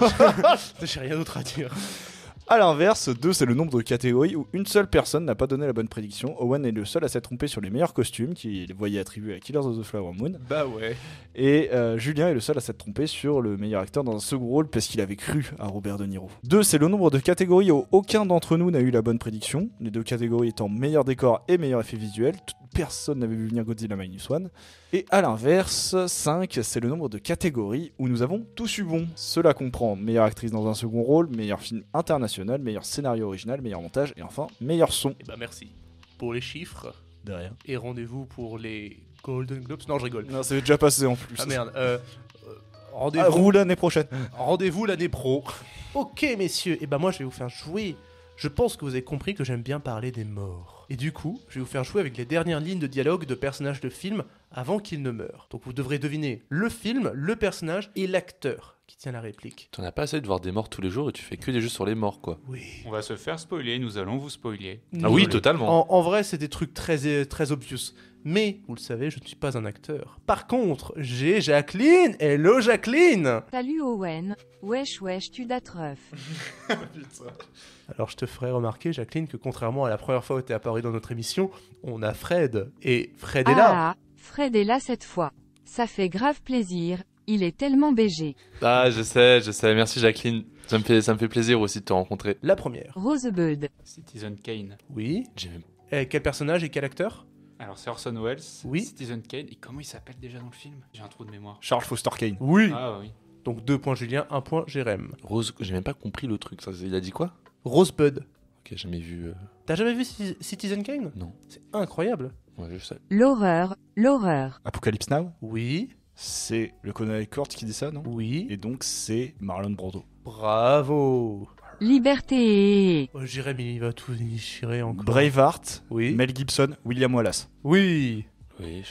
J'ai rien d'autre à dire. A l'inverse, 2 c'est le nombre de catégories où une seule personne n'a pas donné la bonne prédiction. Owen est le seul à s'être trompé sur les meilleurs costumes, qui voyait attribués à Killers of the Flower Moon. Bah ouais. Et euh, Julien est le seul à s'être trompé sur le meilleur acteur dans un second rôle parce qu'il avait cru à Robert De Niro. 2 c'est le nombre de catégories où aucun d'entre nous n'a eu la bonne prédiction, les deux catégories étant meilleur décor et meilleur effet visuel, personne n'avait vu venir Godzilla Minus One. Et à l'inverse, 5, c'est le nombre de catégories où nous avons tous eu bon. Cela comprend meilleure actrice dans un second rôle, meilleur film international, meilleur scénario original, meilleur montage et enfin meilleur son. Et eh bah ben, merci pour les chiffres. Derrière. Et rendez-vous pour les Golden Globes. Non, je rigole. Non, ça déjà passé en plus. Ah merde. Euh, euh, rendez-vous l'année prochaine. rendez-vous l'année pro. ok, messieurs. Et bah ben moi, je vais vous faire jouer. Je pense que vous avez compris que j'aime bien parler des morts. Et du coup, je vais vous faire jouer avec les dernières lignes de dialogue de personnages de films avant qu'il ne meure. Donc vous devrez deviner le film, le personnage et l'acteur qui tient la réplique. T'en as pas assez de voir des morts tous les jours et tu fais que des jeux sur les morts, quoi. Oui. On va se faire spoiler, nous allons vous spoiler. Ah oui, totalement. En, vrai, c'est des trucs très, très obvious. Mais, vous le savez, je ne suis pas un acteur. Par contre, j'ai Jacqueline Hello Jacqueline Salut Owen. Wesh wesh, tu datreuf. Alors je te ferai remarquer, Jacqueline, que contrairement à la première fois où tu es apparu dans notre émission, on a Fred. Et Fred est là. Ah, Fred est là cette fois. Ça fait grave plaisir, il est tellement bégé. Ah, je sais, je sais, merci Jacqueline. Ça me fait, ça me fait plaisir aussi de te rencontrer. La première. Rosebud. Citizen Kane. Oui. quel personnage et quel acteur Alors c'est Orson Welles, Oui. Citizen Kane, et comment il s'appelle déjà dans le film J'ai un trou de mémoire. Charles Foster Kane. Oui. Ah oui. Donc deux points Julien, un point Jérém. Rose, j'ai même pas compris le truc. Ça, il a dit quoi Rosebud. Ok, jamais vu. Euh. T'as jamais vu Citizen Kane Non. C'est incroyable. L'horreur, l'horreur. Apocalypse Now Oui. C'est le colonel Court qui dit ça, non Oui. Et donc c'est Marlon Brando. Bravo Liberté oh, il va tout déchirer encore. Braveheart, oui. Mel Gibson, William Wallace. Oui Oui.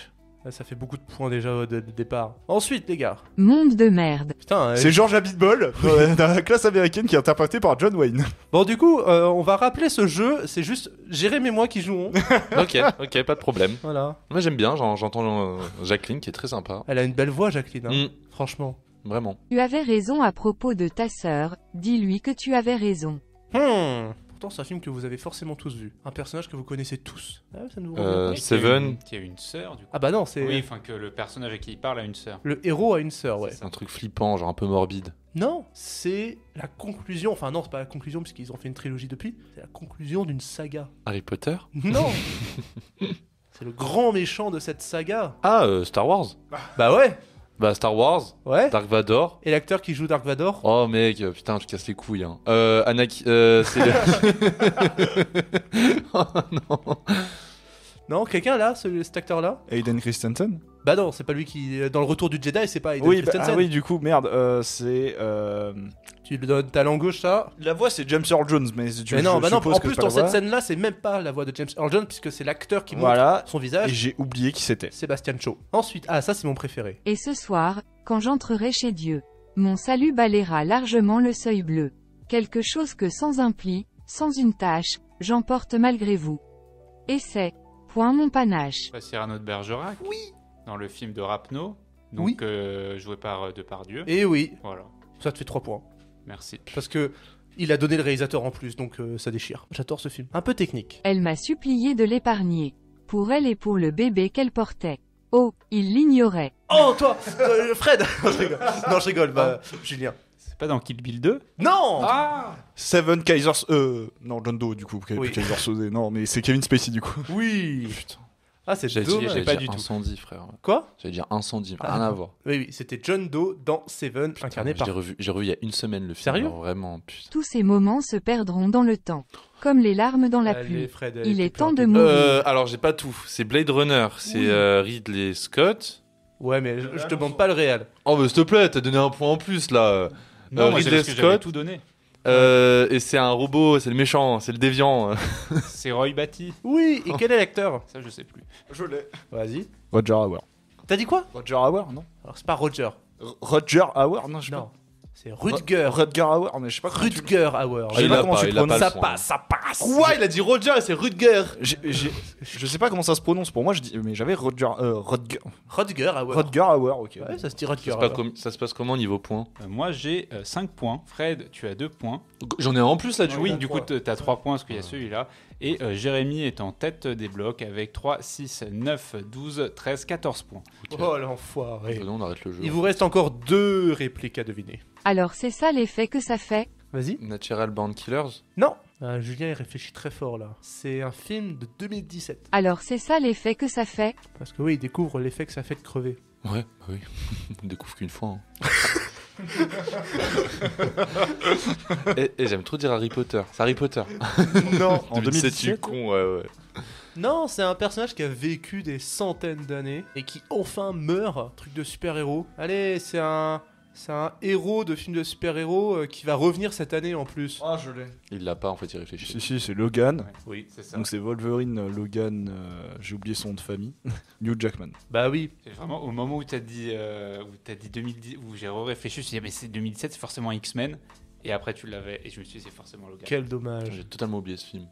Ah, ça fait beaucoup de points déjà de, départ. Ensuite, les gars. Monde de merde. Putain, euh, C'est George Abitbol, de la classe américaine, qui est interprété par John Wayne. Bon, du coup, euh, on va rappeler ce jeu. C'est juste Jérémy et moi qui jouons. ok, ok, pas de problème. Voilà. Moi j'aime bien, j'entends euh, Jacqueline qui est très sympa. Elle a une belle voix, Jacqueline. Hein, mm. Franchement. vraiment. Tu avais raison à propos de ta sœur, dis-lui que tu avais raison. Hmm. Pourtant, c'est un film que vous avez forcément tous vu. Un personnage que vous connaissez tous. Ah euh, Seven. Qui a une sœur, du coup. Ah bah non, c'est. Oui, enfin que le personnage à qui il parle a une sœur. Le héros a une sœur, ouais. C'est un truc flippant, genre un peu morbide. Non, c'est la conclusion. Enfin, non, c'est pas la conclusion, puisqu'ils ont fait une trilogie depuis. C'est la conclusion d'une saga. Harry Potter Non C'est le grand méchant de cette saga. Ah, euh, Star Wars Bah ouais bah Star Wars, Dark Vador. Et l'acteur qui joue Dark Vador Oh mec, putain, je casse les couilles. Hein. Euh, Anakin, euh, c'est. Oh, non. Non, quelqu'un là, cet acteur-là Aiden Christensen Bah non, c'est pas lui qui. Euh, dans le retour du Jedi, c'est pas Aiden bah, Christensen. Ah oui, du coup, merde, euh, c'est. Euh, tu lui donnes ta langue gauche ça. La voix c'est James Earl Jones, mais tu mais non, je, bah non, en plus dans cette scène là c'est même pas la voix de James Earl Jones puisque c'est l'acteur qui montre son visage. Et j'ai oublié qui c'était. Sébastien Cho. Ensuite, ah ça c'est mon préféré. Et ce soir, quand j'entrerai chez Dieu, mon salut balayera largement le seuil bleu. Quelque chose que sans un pli, sans une tâche, j'emporte malgré vous. Et c'est, point mon panache. Pas Cyrano de Bergerac Oui Dans le film de Rapno, donc oui. euh, joué euh, par Dieu. Et oui Voilà. Ça te fait 3 points. Merci. Parce que il a donné le réalisateur en plus, donc euh, ça déchire. J'adore ce film. Un peu technique. Elle m'a supplié de l'épargner. Pour elle et pour le bébé qu'elle portait. Oh, il l'ignorait. Oh, toi euh, Fred Non, je rigole. Non, je rigole, bah, Julien. C'est pas dans Kill Bill 2 Non ah. Seven Kaisers... Euh, non, John Doe, du coup. Oui. Kaisers, non, mais c'est Kevin Spacey, du coup. Oui Putain. Ah, c'est J'ai pas du tout. Incendie, frère. Quoi J'allais dire incendie, ah, rien à voir. Oui, oui, c'était John Doe dans Seven, incarné par. J'ai revu, revu il y a une semaine le film. Sérieux Vraiment, putain. Tous ces moments se perdront dans le temps, comme les larmes dans la pluie. il est temps de mourir. Euh, alors, j'ai pas tout. C'est Blade Runner, c'est euh, Ridley Scott. Ouais, mais je, te demande pas le réel. Oh, mais s'il te plaît, t'as donné un point en plus là. Non, euh, moi, Ridley Scott. tout donné. Euh, et c'est un robot, c'est le méchant, c'est le déviant. c'est Roy Batty. Oui, et oh. quel est l'acteur Ça, je sais plus. Je l'ai. Vas-y. Roger Hauer. T'as dit quoi Roger Hauer, non Alors, c'est pas Roger. Roger Hauer, non, je sais c'est Rutger. Rutger Hauer. mais je sais pas comment tu- Rutger Hauer. Ah, je sais pas comment tu prononces ça. Hein. passe, ça passe. Quoi Il a dit Roger et c'est Rutger. Je sais pas comment ça se prononce. Pour moi, je dis, mais j'avais Rutger euh, Rutger Rodger, Rutger Hauer. Hauer, ok. Ouais, ça se dit Rutger. Ça se, passe comme- ça se passe comment niveau points euh, Moi, j'ai 5 euh, points. Fred, tu as 2 points. J'en ai en plus là du ah, oui, du coup, tu as 3 points parce qu'il y a celui-là. Et Jérémy est en tête des blocs avec 3, 6, 9, 12, 13, 14 points. Oh l'enfoiré. Bah on arrête le jeu. Il vous reste encore deux répliques à deviner. Alors c'est ça l'effet que ça fait Vas-y. Natural Born Killers Non ah, Julien, il réfléchit très fort là. C'est un film de 2017. Alors c'est ça l'effet que ça fait Parce que oui, il découvre l'effet que ça fait de crever. Ouais, bah oui. On découvre qu'une fois. Hein. et, j'aime trop dire Harry Potter. C'est Harry Potter. Non, en 2017. con, ouais, ouais. Non, c'est un personnage qui a vécu des centaines d'années et qui enfin meurt. Truc de super-héros. Allez, c'est un c'est un héros de film de super-héros euh, qui va revenir cette année en plus. Ah, je l'ai. Il l'a pas, en fait, il réfléchit. Si, si, c'est Logan. Oui, c'est ça. Donc c'est Wolverine, euh, Logan, euh, j'ai oublié son nom de famille, New Jackman. Bah oui. vraiment au moment où t'as dit, dit 2010, où j'ai réfléchi, je me dit, mais c'est 2017, c'est forcément X-Men. Et après, tu l'avais, et je me suis dit, c'est forcément Logan. Quel dommage. J'ai totalement oublié ce film.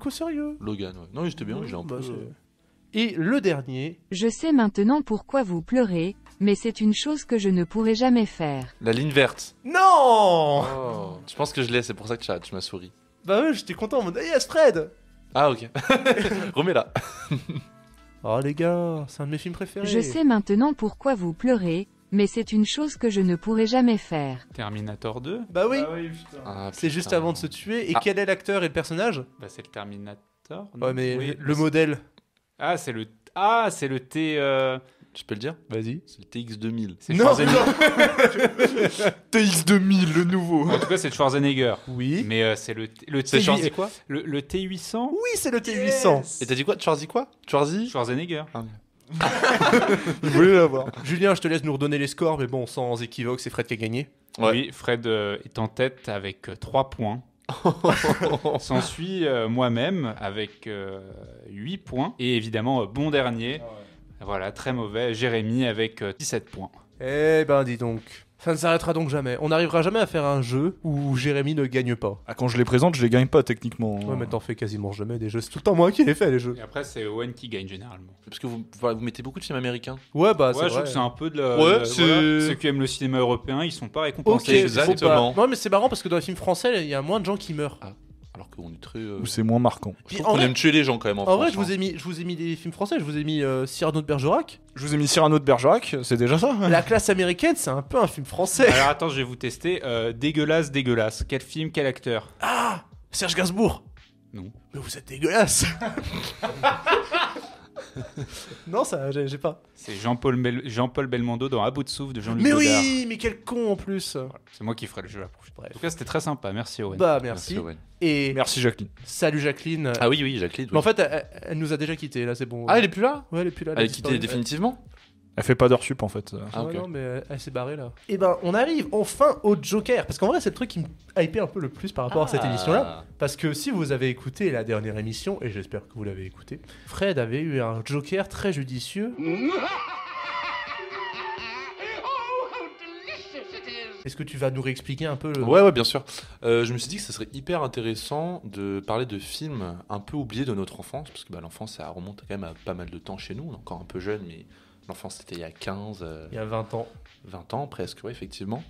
quoi, sérieux Logan, ouais. Non, j'étais bien, j'ai un bah peu. Et le dernier... Je sais maintenant pourquoi vous pleurez, mais c'est une chose que je ne pourrai jamais faire. La ligne verte. Non oh. Je pense que je l'ai, c'est pour ça que tu m'as souri. Bah oui, j'étais content en mode Yes, Fred Ah, ok. Remets-la. oh les gars, c'est un de mes films préférés. Je sais maintenant pourquoi vous pleurez, mais c'est une chose que je ne pourrai jamais faire. Terminator 2 Bah oui, bah ah, C'est juste avant de se tuer. Et ah. quel est l'acteur et le personnage Bah c'est le Terminator. Ouais, mais le modèle. Ah, c'est le, ah, c'est le T. Ah, euh, tu peux le dire Vas-y. C'est le TX2000. C'est Non, TX2000, le nouveau. En tout cas, c'est Schwarzenegger. Oui. Mais euh, c'est le, T- C'est T- quoi le, T800 Oui, c'est le T800. Et t'as dit quoi Schwarzy quoi Schwarzy Schwarzenegger. Ah, je voulais l'avoir. Julien, je te laisse nous redonner les scores, mais bon, sans équivoque, c'est Fred qui a gagné. Oui, Fred euh, est en tête avec 3 points. S'en suit euh, moi-même avec 8 euh, points. Et évidemment, euh, bon dernier. Ah voilà, très mauvais. Jérémy avec 17 points. Eh ben, dis donc. Ça ne s'arrêtera donc jamais. On n'arrivera jamais à faire un jeu où Jérémy ne gagne pas. Ah, quand je les présente, je les gagne pas techniquement. Ouais, mais t'en fais quasiment jamais des jeux. C'est tout le temps moi qui les fais, les jeux. Et après, c'est Owen qui gagne généralement. Parce que vous, vous mettez beaucoup de films américains. Ouais, bah, ouais, c'est que c'est un peu de la. Ouais, Ceux qui aiment le cinéma européen, ils sont pas récompensés. exactement. Non, mais c'est marrant parce que dans les films français, il y a moins de gens qui meurent. Ah. Euh, c'est moins marquant. Je aime tuer les gens quand même en, En vrai, je vous, hein. ai mis, je vous ai mis des films français, je vous ai mis euh, Cyrano de Bergerac. Je vous ai mis Cyrano de Bergerac, c'est déjà ça. La classe américaine, c'est un peu un film français. Alors attends, je vais vous tester. Euh, dégueulasse, dégueulasse. Quel film, quel acteur Ah Serge Gainsbourg Non. Mais vous êtes dégueulasse non, ça, j'ai pas. C'est Jean-Paul Belmondo dans À bout de souffle de Jean-Luc Mais oui, mais quel con en plus C'est moi qui ferai le jeu la prochaine. En tout cas, c'était très sympa. Merci Owen. Bah, merci. merci Et merci Jacqueline. Salut Jacqueline. Ah oui, oui, Jacqueline. Mais en fait, elle, nous a déjà quitté. Là, c'est bon. Ah, elle est plus là elle est plus là. elle est quittée définitivement elle fait pas d'heure sup en fait. Ah, ah non, mais elle, s'est barrée là. Et eh ben, on arrive enfin au Joker. Parce qu'en vrai, c'est le truc qui me hypait un peu le plus par rapport à cette ah. émission là. Parce que si vous avez écouté la dernière émission, et j'espère que vous l'avez écouté, Fred avait eu un Joker très judicieux. Est-ce que tu vas nous réexpliquer un peu le... Ouais, ouais, bien sûr. Euh, je me suis dit que ce serait hyper intéressant de parler de films un peu oubliés de notre enfance, parce que bah, l'enfance, ça remonte quand même à pas mal de temps chez nous. On est encore un peu jeune, mais l'enfance, c'était il y a 15. Euh, il y a 20 ans. 20 ans, presque, oui, effectivement.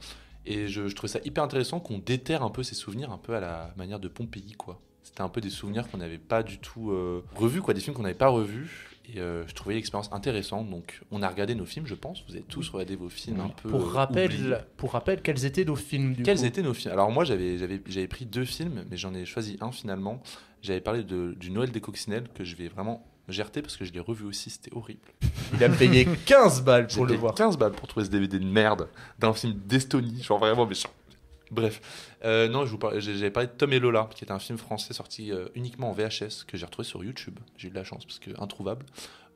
Et je, trouve trouvais ça hyper intéressant qu'on déterre un peu ces souvenirs, un peu à la manière de Pompéi, quoi. C'était un peu des souvenirs qu'on n'avait pas du tout euh, revus, quoi, des films qu'on n'avait pas revus et euh, je trouvais l'expérience intéressante. Donc, on a regardé nos films, je pense. Vous avez tous regardé vos films un peu. Pour rappel, pour rappel, quels étaient nos films Quels étaient nos films Alors, moi, j'avais pris deux films, mais j'en ai choisi un finalement. J'avais parlé de, du Noël des Coccinelles, que je vais vraiment gerter parce que je l'ai revu aussi, c'était horrible. Il a payé 15 balles pour le voir. 15 balles pour trouver ce DVD de merde d'un film d'Estonie, genre vraiment méchant. Bref, euh, non, j'avais parlé de Tom et Lola, qui était un film français sorti euh, uniquement en VHS, que j'ai retrouvé sur YouTube. J'ai eu de la chance, parce que introuvable.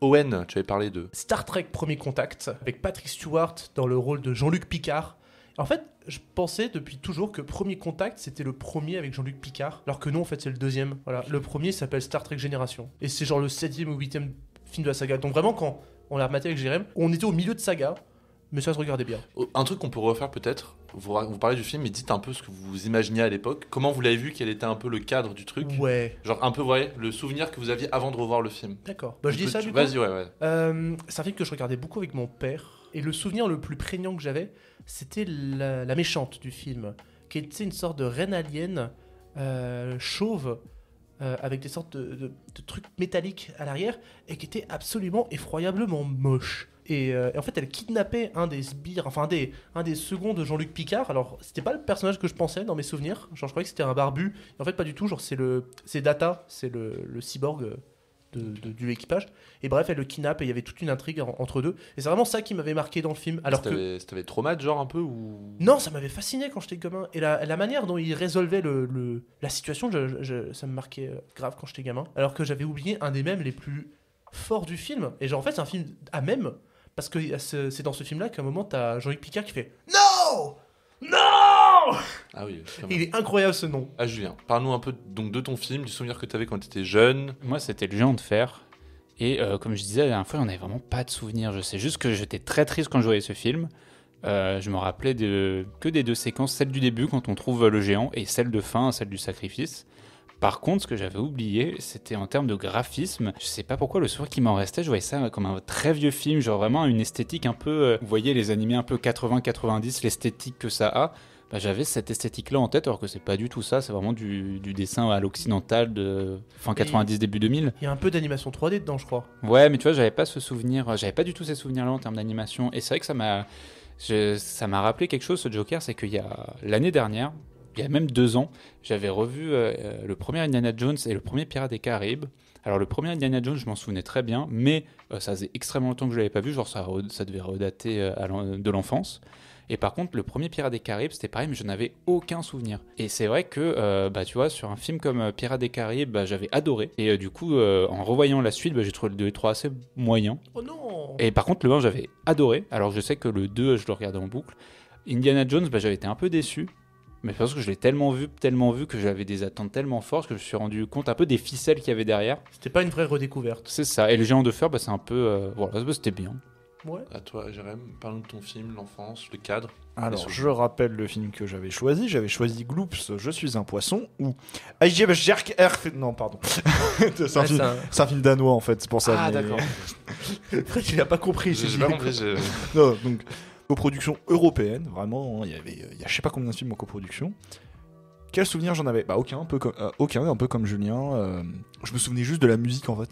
Owen, tu avais parlé de... Star Trek Premier Contact, avec Patrick Stewart dans le rôle de Jean-Luc Picard. En fait, je pensais depuis toujours que Premier Contact, c'était le premier avec Jean-Luc Picard, alors que non, en fait, c'est le deuxième. Voilà, le premier s'appelle Star Trek Génération. Et c'est genre le septième ou huitième film de la saga. Donc vraiment, quand on l'a rematé avec Jérém, on était au milieu de saga, mais ça se regardait bien. Oh, un truc qu'on pourrait refaire peut-être, vous, parlez du film, mais dites un peu ce que vous imaginiez à l'époque. Comment vous l'avez vu Quel était un peu le cadre du truc Ouais. Genre un peu, voyez, le souvenir que vous aviez avant de revoir le film. D'accord. Bah, je dis ça du coup. Vas-y, ouais, euh, c'est un film que je regardais beaucoup avec mon père. Et le souvenir le plus prégnant que j'avais, c'était la, méchante du film, qui était une sorte de reine alien euh, chauve. Euh, avec des sortes de trucs métalliques à l'arrière et qui était absolument effroyablement moche. Euh, et, en fait, elle kidnappait un des sbires, enfin des, un des seconds de Jean-Luc Picard. Alors, c'était pas le personnage que je pensais dans mes souvenirs. Genre, je croyais que c'était un barbu. Et en fait, pas du tout. Genre, c'est le, Data, c'est le, le cyborg euh, de, équipage Et bref, elle le kidnappe et il y avait toute une intrigue entre deux. Et c'est vraiment ça qui m'avait marqué dans le film. Alors que c'était ça genre un peu ou non, ça m'avait fasciné quand j'étais gamin. Et la, la manière dont il résolvait le, la situation, ça me marquait euh, grave quand j'étais gamin. Alors que j'avais oublié un des mèmes les plus forts du film. Et genre, en fait, c'est un film à même parce que c'est dans ce film-là qu'à un moment, t'as Jean-Luc Picard qui fait Non Non Ah oui. Il est incroyable ce nom. Ah, Julien, parle-nous un peu donc, de ton film, du souvenir que t'avais quand t'étais jeune. Moi, c'était Le Géant de Fer. Et euh, comme je disais la dernière fois, j'en avais vraiment pas de souvenir. Je sais juste que j'étais très triste quand je voyais ce film. Euh, je me rappelais de, que des deux séquences, celle du début quand on trouve le géant et celle de fin, celle du sacrifice. Par contre, ce que j'avais oublié, c'était en termes de graphisme. Je sais pas pourquoi le sourire qui m'en restait, je voyais ça comme un très vieux film, genre vraiment une esthétique un peu. Euh, vous voyez les animés un peu 80-90, l'esthétique que ça a. Bah, j'avais cette esthétique-là en tête, alors que c'est pas du tout ça, c'est vraiment du, dessin à l'occidental de fin 90, début 2000. Il y a un peu d'animation 3D dedans, je crois. Ouais, mais tu vois, j'avais pas ce souvenir, j'avais pas du tout ces souvenirs-là en termes d'animation, et c'est vrai que ça m'a. ça m'a rappelé quelque chose, ce Joker, c'est qu'il y a l'année dernière, il y a même deux ans, j'avais revu euh, euh, le premier Indiana Jones et le premier Pirates des Caraïbes. Alors le premier Indiana Jones, je m'en souvenais très bien, mais euh, ça faisait extrêmement longtemps que je l'avais pas vu, genre ça, devait redater de l'enfance. Et par contre, le premier Pirate des Caraïbes, c'était pareil, mais je n'avais aucun souvenir. Et c'est vrai que, bah, tu vois, sur un film comme Pirates des Caraïbes, bah, j'avais adoré. Et du coup, en revoyant la suite, bah, j'ai trouvé le 2 et 3 assez moyen. Oh non Et par contre, le 1, j'avais adoré. Alors je sais que le 2, je le regardais en boucle. Indiana Jones, bah, j'avais été un peu déçu. Mais parce que je l'ai tellement vu, tellement vu que j'avais des attentes tellement fortes que je me suis rendu compte un peu des ficelles qu'il y avait derrière. C'était pas une vraie redécouverte. C'est ça. Et le géant de fer, bah, c'est un peu. Euh, voilà, bah, c'était bien. Ouais. À toi, Jérém, parle de ton film, l'enfance, le cadre. Alors, je rappelle le film que j'avais choisi. J'avais choisi Gloops, Je suis un poisson, ou Non, pardon. c'est un, film danois, en fait, c'est pour ça. Ah, d'accord. tu pas compris. J'ai pas compris. non, donc, coproduction européenne, vraiment, hein, il y avait je sais pas combien de films en coproduction. Quel souvenir j'en avais Bah aucun, un peu comme, euh, un peu comme Julien. Euh, je me souvenais juste de la musique en fait.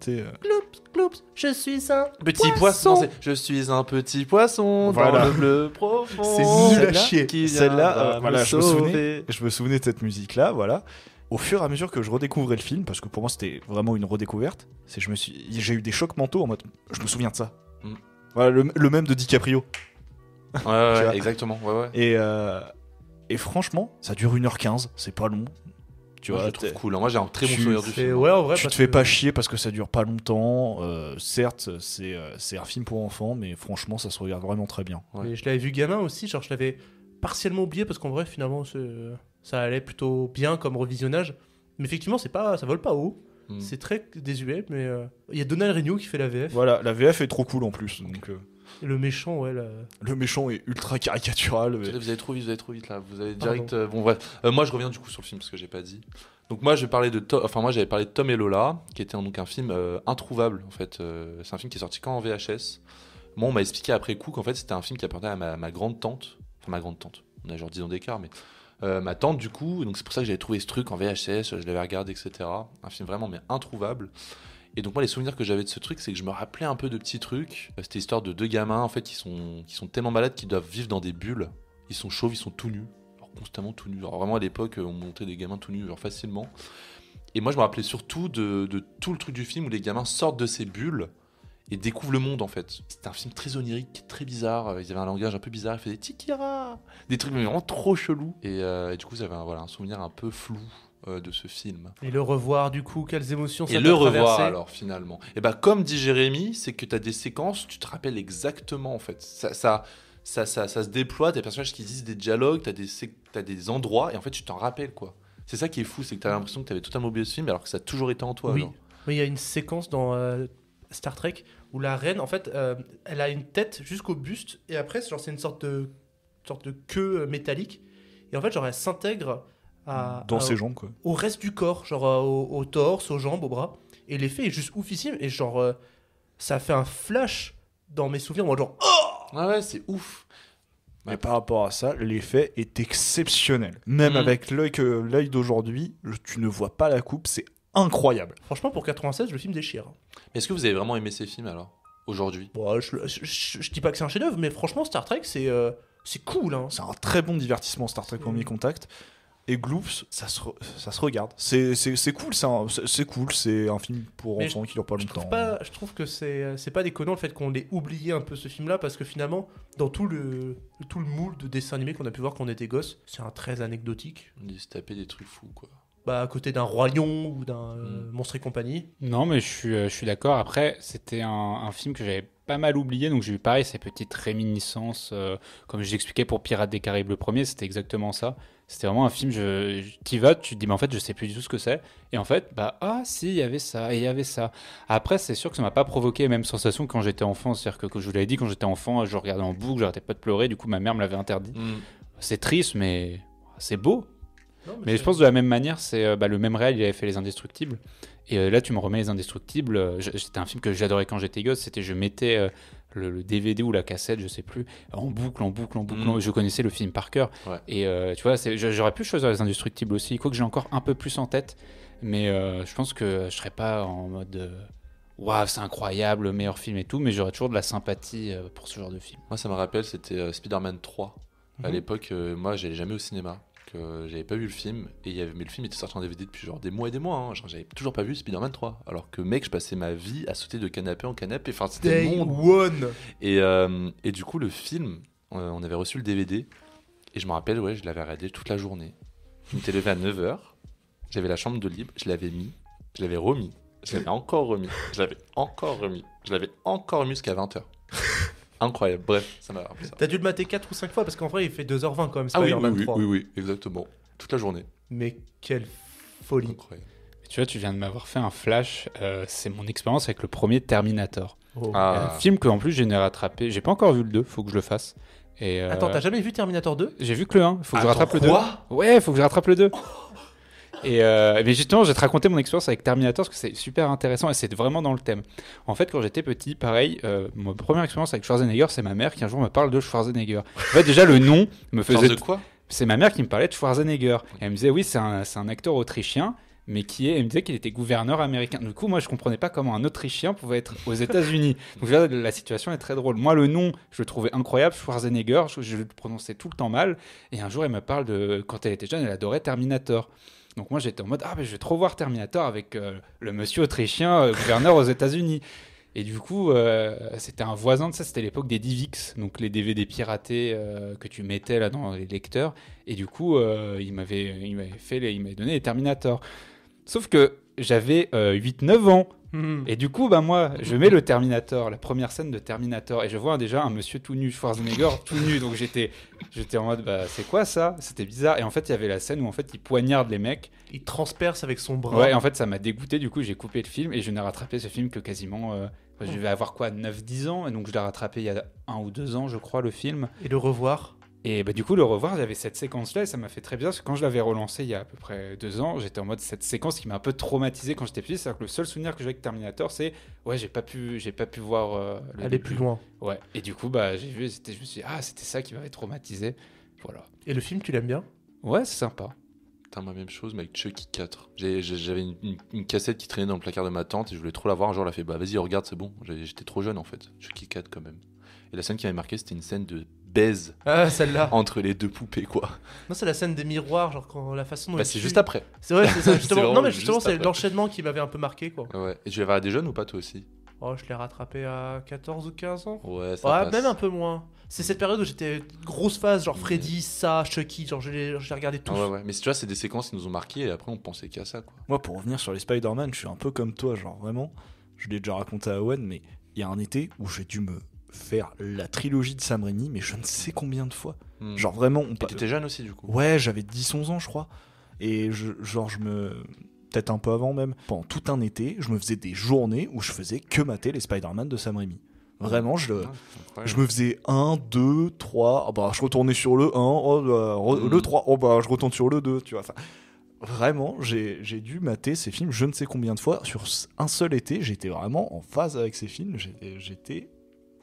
Tu sais, euh. je suis un Petit poisson. je suis un petit poisson dans le bleu profond. C'est nul à chier. Celle-là, je me souvenais. je me souvenais de cette musique-là, voilà. Au fur et à mesure que je redécouvrais le film, parce que pour moi c'était vraiment une redécouverte, j'ai eu des chocs mentaux en mode, je me souviens de ça. Mm. Voilà, le, le même de DiCaprio. Ouais, exactement. Et, euh, et franchement, ça dure 1h15, c'est pas long. Tu vois, je cool. Hein. Moi, j'ai un très bon du film. tu te fais pas chier parce que ça dure pas longtemps. Euh, certes, euh, c'est un film pour enfants, mais franchement, ça se regarde vraiment très bien. je l'avais vu gamin aussi, genre je l'avais partiellement oublié parce qu'en vrai, finalement, ça allait plutôt bien comme revisionnage. Mais effectivement, c'est pas, ça vole pas haut. Hmm. C'est très désuet, mais il y a Donald Renew qui fait la VF. Voilà, la VF est trop cool en plus. Donc, le méchant, ouais. Le... le méchant est ultra caricatural. Vous allez trop vite, vous allez trop vite là. Vous allez direct. Euh, bon, bref. Euh, moi, je reviens du coup sur le film parce que j'ai pas dit. Donc, moi, je de enfin, moi, j'avais parlé de Tom et Lola, qui était donc un film euh, introuvable en fait. c'est un film qui est sorti quand en VHS. Moi, on m'a expliqué après coup qu'en fait, c'était un film qui appartenait à ma, grande tante. Enfin, ma grande tante. On a genre 10 ans d'écart, mais. ma tante, du coup, donc c'est pour ça que j'avais trouvé ce truc en VHS, je l'avais regardé, etc. Un film vraiment mais introuvable. Et donc moi les souvenirs que j'avais de ce truc, c'est que je me rappelais un peu de petits trucs. Euh, c'était histoire de deux gamins en fait qui sont, qui sont tellement malades qu'ils doivent vivre dans des bulles. Ils sont chauves, ils sont tout nus, alors constamment tout nus. Alors vraiment à l'époque on montait des gamins tout nus genre facilement. Et moi je me rappelais surtout de, tout le truc du film où les gamins sortent de ces bulles et découvrent le monde en fait. C'était un film très onirique, très bizarre. Ils avaient un langage un peu bizarre. Ils faisaient tikira, des trucs vraiment trop chelous. Et, euh, du coup, ça avait voilà, un souvenir un peu flou euh, de ce film. Et le revoir, du coup, quelles émotions ça Et le revoir, alors, finalement. Et eh bien, comme dit Jérémy, c'est que tu as des séquences, tu te rappelles exactement, en fait. Ça, ça, ça, ça, se déploie, tu des personnages qui disent des dialogues, tu as, as, des endroits, et en fait, tu t'en rappelles, quoi. C'est ça qui est fou, c'est que tu as l'impression que tu avais totalement de ce film, alors que ça a toujours été en toi. Oui, il y a une séquence dans euh, Star Trek où la reine, en fait, euh, elle a une tête jusqu'au buste, et après, c'est une sorte de, sorte de queue métallique. Et en fait, genre, elle s'intègre dans ses jambes, quoi. au reste du corps, genre euh, au, torse, aux jambes, aux bras. Et l'effet est juste oufissime et genre euh, ça fait un flash dans mes souvenirs, moi genre oh ah ouais, c'est ouf. Mais par rapport à ça, l'effet est exceptionnel. Même mm. avec l'œil que d'aujourd'hui, tu ne vois pas la coupe, c'est incroyable. Franchement, pour 96, le film déchire. Mais est-ce que vous avez vraiment aimé ces films alors aujourd'hui bon, je, dis pas que c'est un chef-d'œuvre, mais franchement, Star Trek, c'est euh, c'est cool. Hein. C'est un très bon divertissement, Star Trek Premier mm. Contact et Gloops, ça se, regarde. C'est cool, c'est cool, c'est un film pour enfants qui dure pas longtemps. Je trouve, je trouve que c'est pas déconnant le fait qu'on ait oublié un peu ce film-là, parce que finalement, dans tout le, tout le moule de dessin animé qu'on a pu voir quand on était gosse, c'est un très anecdotique. On se taper des trucs fous, quoi. Bah, à côté d'un Roi ou d'un euh, mm. Monstre et compagnie. Non, mais je suis, euh, d'accord. Après, c'était un, film que j'avais pas mal oublié, donc j'ai eu pareil ces petites réminiscences. Euh, comme je l'expliquais pour Pirates des Caraïbes le premier, c'était exactement ça. C'était vraiment un film, je, y vas, tu te dis, mais en fait, je sais plus du tout ce que c'est. Et en fait, bah, ah, si, il y avait ça, il y avait ça. Après, c'est sûr que ça m'a pas provoqué les même sensation quand j'étais enfant. C'est-à-dire que, je vous l'avais dit, quand j'étais enfant, je regardais en boucle, n'arrêtais pas de pleurer, du coup, ma mère me l'avait interdit. Hmm. C'est triste, mais c'est beau. mais, je pense de la même manière, c'est euh, bah, le même réel, il avait fait Les Indestructibles. Et euh, là, tu me remets Les Indestructibles. Euh, c'était un film que j'adorais quand j'étais gosse. C'était, je mettais le, DVD ou la cassette, je sais plus, en boucle, en boucle, en boucle. Mm. Je connaissais le film par cœur. Et euh, tu vois, j'aurais pu choisir les indestructibles aussi, quoique j'ai encore un peu plus en tête. Mais euh, je pense que je serais pas en mode euh, waouh, c'est incroyable, meilleur film et tout, mais j'aurais toujours de la sympathie pour ce genre de film. Moi, ça me rappelle, c'était Spider-Man 3. À mhm. l'époque, moi, j'allais jamais au cinéma j'avais pas vu le film, et il y avait, mais le film était sorti en DVD depuis genre des mois et des mois, hein. j'avais toujours pas vu Spider-Man 3, alors que mec, je passais ma vie à sauter de canapé en canapé, enfin c'était mon one et, euh, et, du coup, le film, on avait reçu le DVD, et je me rappelle, ouais, je l'avais regardé toute la journée. Je m'étais levé à 9h, j'avais la chambre de libre, je l'avais mis, je l'avais remis, je l'avais encore remis, je l'avais encore remis, je l'avais encore remis jusqu'à 20h incroyable. Bref, ça m'a rappelé ça. T'as dû le mater 4 ou 5 fois parce qu'en vrai, il fait 2h20 quand même. Ah oui, oui, oui, oui, exactement. Toute la journée. Mais quelle folie. Tu vois, tu viens de m'avoir fait un flash. Euh, c'est mon expérience avec le premier Terminator. Oh. Ah. Un film que, en plus, j'ai rattrapé. J'ai pas encore vu le 2, faut que je le fasse. Et euh, Attends, t'as jamais vu Terminator 2 J'ai vu que le 1, faut que je rattrape le 2. Ouais, faut que je rattrape le 2. Et mais euh, justement, je vais te raconter mon expérience avec Terminator parce que c'est super intéressant et c'est vraiment dans le thème. En fait, quand j'étais petit, pareil, euh, ma première expérience avec Schwarzenegger, c'est ma mère qui un jour me parle de Schwarzenegger. En fait, déjà, le nom me faisait. de quoi C'est ma mère qui me parlait de Schwarzenegger. elle me disait, oui, c'est un, un acteur autrichien mais qui est, elle me disait qu'il était gouverneur américain. Du coup, moi, je comprenais pas comment un Autrichien pouvait être aux États-Unis. Donc la situation est très drôle. Moi, le nom, je le trouvais incroyable, Schwarzenegger, je, je, le prononçais tout le temps mal. Et un jour, elle me parle de, quand elle était jeune, elle adorait Terminator. Donc moi j'étais en mode ah ben je vais trop voir Terminator avec euh, le monsieur autrichien euh, gouverneur aux États-Unis. Et du coup euh, c'était un voisin de ça, c'était l'époque des DivX, donc les DVD piratés que tu mettais là dans les lecteurs. Et du coup il m'avait il m'avait fait il m'avait donné les Terminator. Sauf que j'avais 8-9 ans. Hmm. Et du coup, bah, moi, je mets le Terminator, la première scène de Terminator, et je vois déjà un monsieur tout nu, Schwarzenegger, tout nu. Donc j'étais, j'étais en mode, bah, c'est quoi ça C'était bizarre. Et en fait, il y avait la scène où en fait, il poignarde les mecs. Il transperce avec son bras. Ouais, en fait, ça m'a dégoûté. Du coup, j'ai coupé le film et je n'ai rattrapé ce film que quasiment. Euh, je vais avoir quoi 9-10 ans, et donc je l'ai rattrapé il y a un ou deux ans, je crois, le film. Et le revoir et bah, du coup, le revoir, j'avais cette séquence-là, et ça m'a fait très bien parce que quand je l'avais relancé il y a à peu près deux ans, j'étais en mode cette séquence qui m'a un peu traumatisé quand j'étais petit. C'est-à-dire que le seul souvenir que j'ai avec Terminator, c'est ouais, j'ai pas pu, j'ai pas pu voir. Euh, Aller plus loin. Ouais. Et du coup, bah, j'ai vu, je me suis ah, c'était ça qui m'avait traumatisé. Voilà. Et le film, tu l'aimes bien Ouais, c'est sympa. t'as ma même chose, mais avec Chucky 4. J'avais une, cassette qui traînait dans le placard de ma tante et je voulais trop la voir. jour, elle a fait, bah vas-y, regarde, c'est bon. J'étais trop jeune en fait. Chucky 4 quand même. Et la scène qui m'avait marqué, c'était une scène de baise ah, celle-là. entre les deux poupées, quoi. Non, c'est la scène des miroirs, genre quand la façon. bah, c'est juste après. C'est vrai, justement. non, mais justement, c'est l'enchaînement qui m'avait un peu marqué, quoi. Ouais. Et tu l'avais des jeunes ou pas, toi aussi Oh, je l'ai rattrapé à 14 ou 15 ans. Ouais, même un peu moins. C'est cette période où j'étais grosse phase, genre Freddy, ça, Chucky, genre je les, regardais tous. ouais, ouais. Mais tu vois, c'est des séquences qui nous ont marqué et après on pensait qu'à ça. Quoi. Moi, pour revenir sur les Spider-Man, je suis un peu comme toi, genre vraiment. Je l'ai déjà raconté à Owen, mais il y a un été où j'ai dû me faire la trilogie de Sam Raimi, mais je ne sais combien de fois. Hmm. Genre vraiment. On... T'étais jeune aussi du coup Ouais, j'avais 10-11 ans, je crois. Et je, genre, je me. Peut-être un peu avant même. Pendant tout un été, je me faisais des journées où je faisais que mater les Spider-Man de Sam Raimi. Vraiment, je, je me faisais 1, 2, 3, bah, je retournais sur le 1, bah, le 3, hmm. oh bah, je retourne sur le 2, tu vois. vraiment, j'ai dû mater ces films je ne sais combien de fois. Sur un seul été, j'étais vraiment en phase avec ces films, j'étais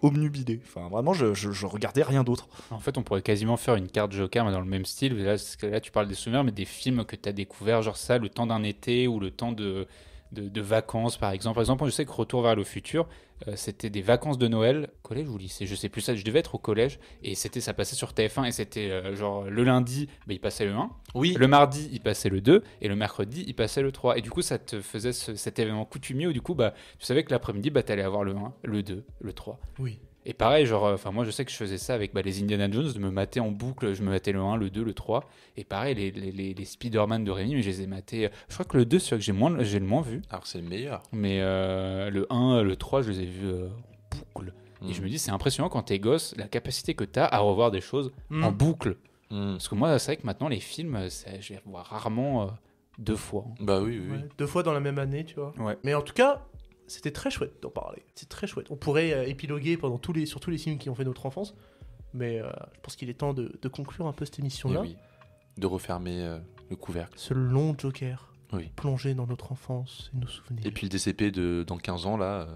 omnubilé. Enfin, vraiment, je, regardais rien d'autre. En fait, on pourrait quasiment faire une carte Joker, mais dans le même style. Là, là tu parles des souvenirs, mais des films que tu as découverts, genre ça, le temps d'un été ou le temps de de, vacances, par exemple. Par exemple, je sais que Retour vers le futur, euh, c'était des vacances de Noël, collège ou lycée, je sais plus ça, je devais être au collège, et c'était ça passait sur TF1, et c'était euh, genre le lundi, bah, il passait le 1, oui. le mardi, il passait le 2, et le mercredi, il passait le 3. Et du coup, ça te faisait cet événement coutumier où du coup, bah, tu savais que l'après-midi, bah, allais avoir le 1, le 2, le 3. Oui. Et pareil, genre, euh, enfin, moi je sais que je faisais ça avec bah, les Indiana Jones, de me mater en boucle, je me matais le 1, le 2, le 3. Et pareil, les, les, Spider-Man de Rémi, mais je les ai matés. Euh, je crois que le 2, c'est que j'ai le moins vu. Alors c'est le meilleur. Mais euh, le 1, le 3, je les ai vus en boucle. Et je hmm. me dis, c'est impressionnant quand t'es gosse, la capacité que t'as à revoir des choses hmm. en boucle. Hmm. Parce que moi, c'est vrai que maintenant, les films, je les vois rarement. deux fois. Bah oui, oui. deux fois dans la même année, tu vois. Mais en tout cas, c'était très chouette d'en parler. C'est très chouette. On pourrait euh, épiloguer pendant tous les, sur tous les films qui ont fait notre enfance, mais euh, je pense qu'il est temps de, conclure un peu cette émission-là. Oui, de refermer euh, le couvercle. Ce long Joker. Oui. Plongé dans notre enfance et nos souvenirs. Et puis le DCP de dans 15 ans, là.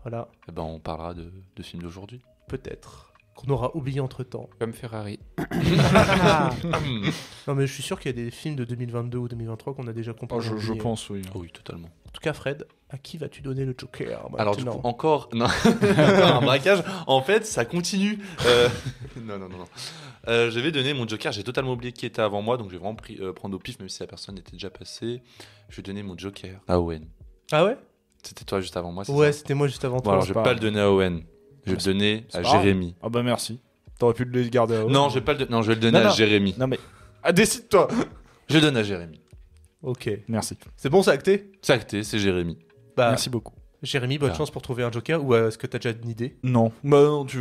voilà. Eh ben, on parlera de, de films d'aujourd'hui. Peut-être qu'on aura oublié entre temps. Comme Ferrari. Ah. Hmm. non, mais je suis sûr qu'il y a des films de 2022 ou 2023 qu'on a déjà compris. Oh, je, pense, oui. Ah oui, totalement. En tout cas, Fred, à qui vas-tu donner le Joker Alors, encore, non. un braquage. En fait, ça continue. Euh, non, non, non. Euh, je vais donner mon Joker. J'ai totalement oublié qui était avant moi, donc je vais vraiment pris, euh, prendre au pif, même si la personne était déjà passée. Je vais donner mon Joker à Owen. Ah ouais C'était toi juste avant moi. Ouais, c'était moi juste avant toi. alors, je vais pas le donner à Owen. Je vais le donner à Jérémy. Ah bah merci. T'aurais pu le garder à Non, je pas le... non je vais le donner à Jérémy. Non mais. Ah, décide-toi Je donne à Jérémy. Ok. Merci. C'est bon, c'est acté C'est acté, c'est Jérémy. Bah, Merci beaucoup. Jérémy, bonne ah. chance pour trouver un joker ou euh, est-ce que t'as déjà une idée Non. Bah non, tu,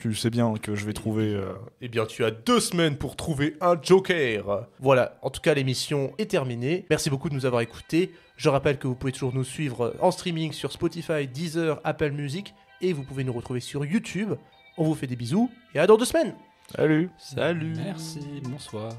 tu sais bien que je vais trouver. Euh, eh bien, tu as deux semaines pour trouver un joker. Voilà, en tout cas, l'émission est terminée. Merci beaucoup de nous avoir écoutés. Je rappelle que vous pouvez toujours nous suivre en streaming sur Spotify, Deezer, Apple Music et vous pouvez nous retrouver sur YouTube. On vous fait des bisous et à dans deux semaines. Salut. Salut. Merci. Bonsoir.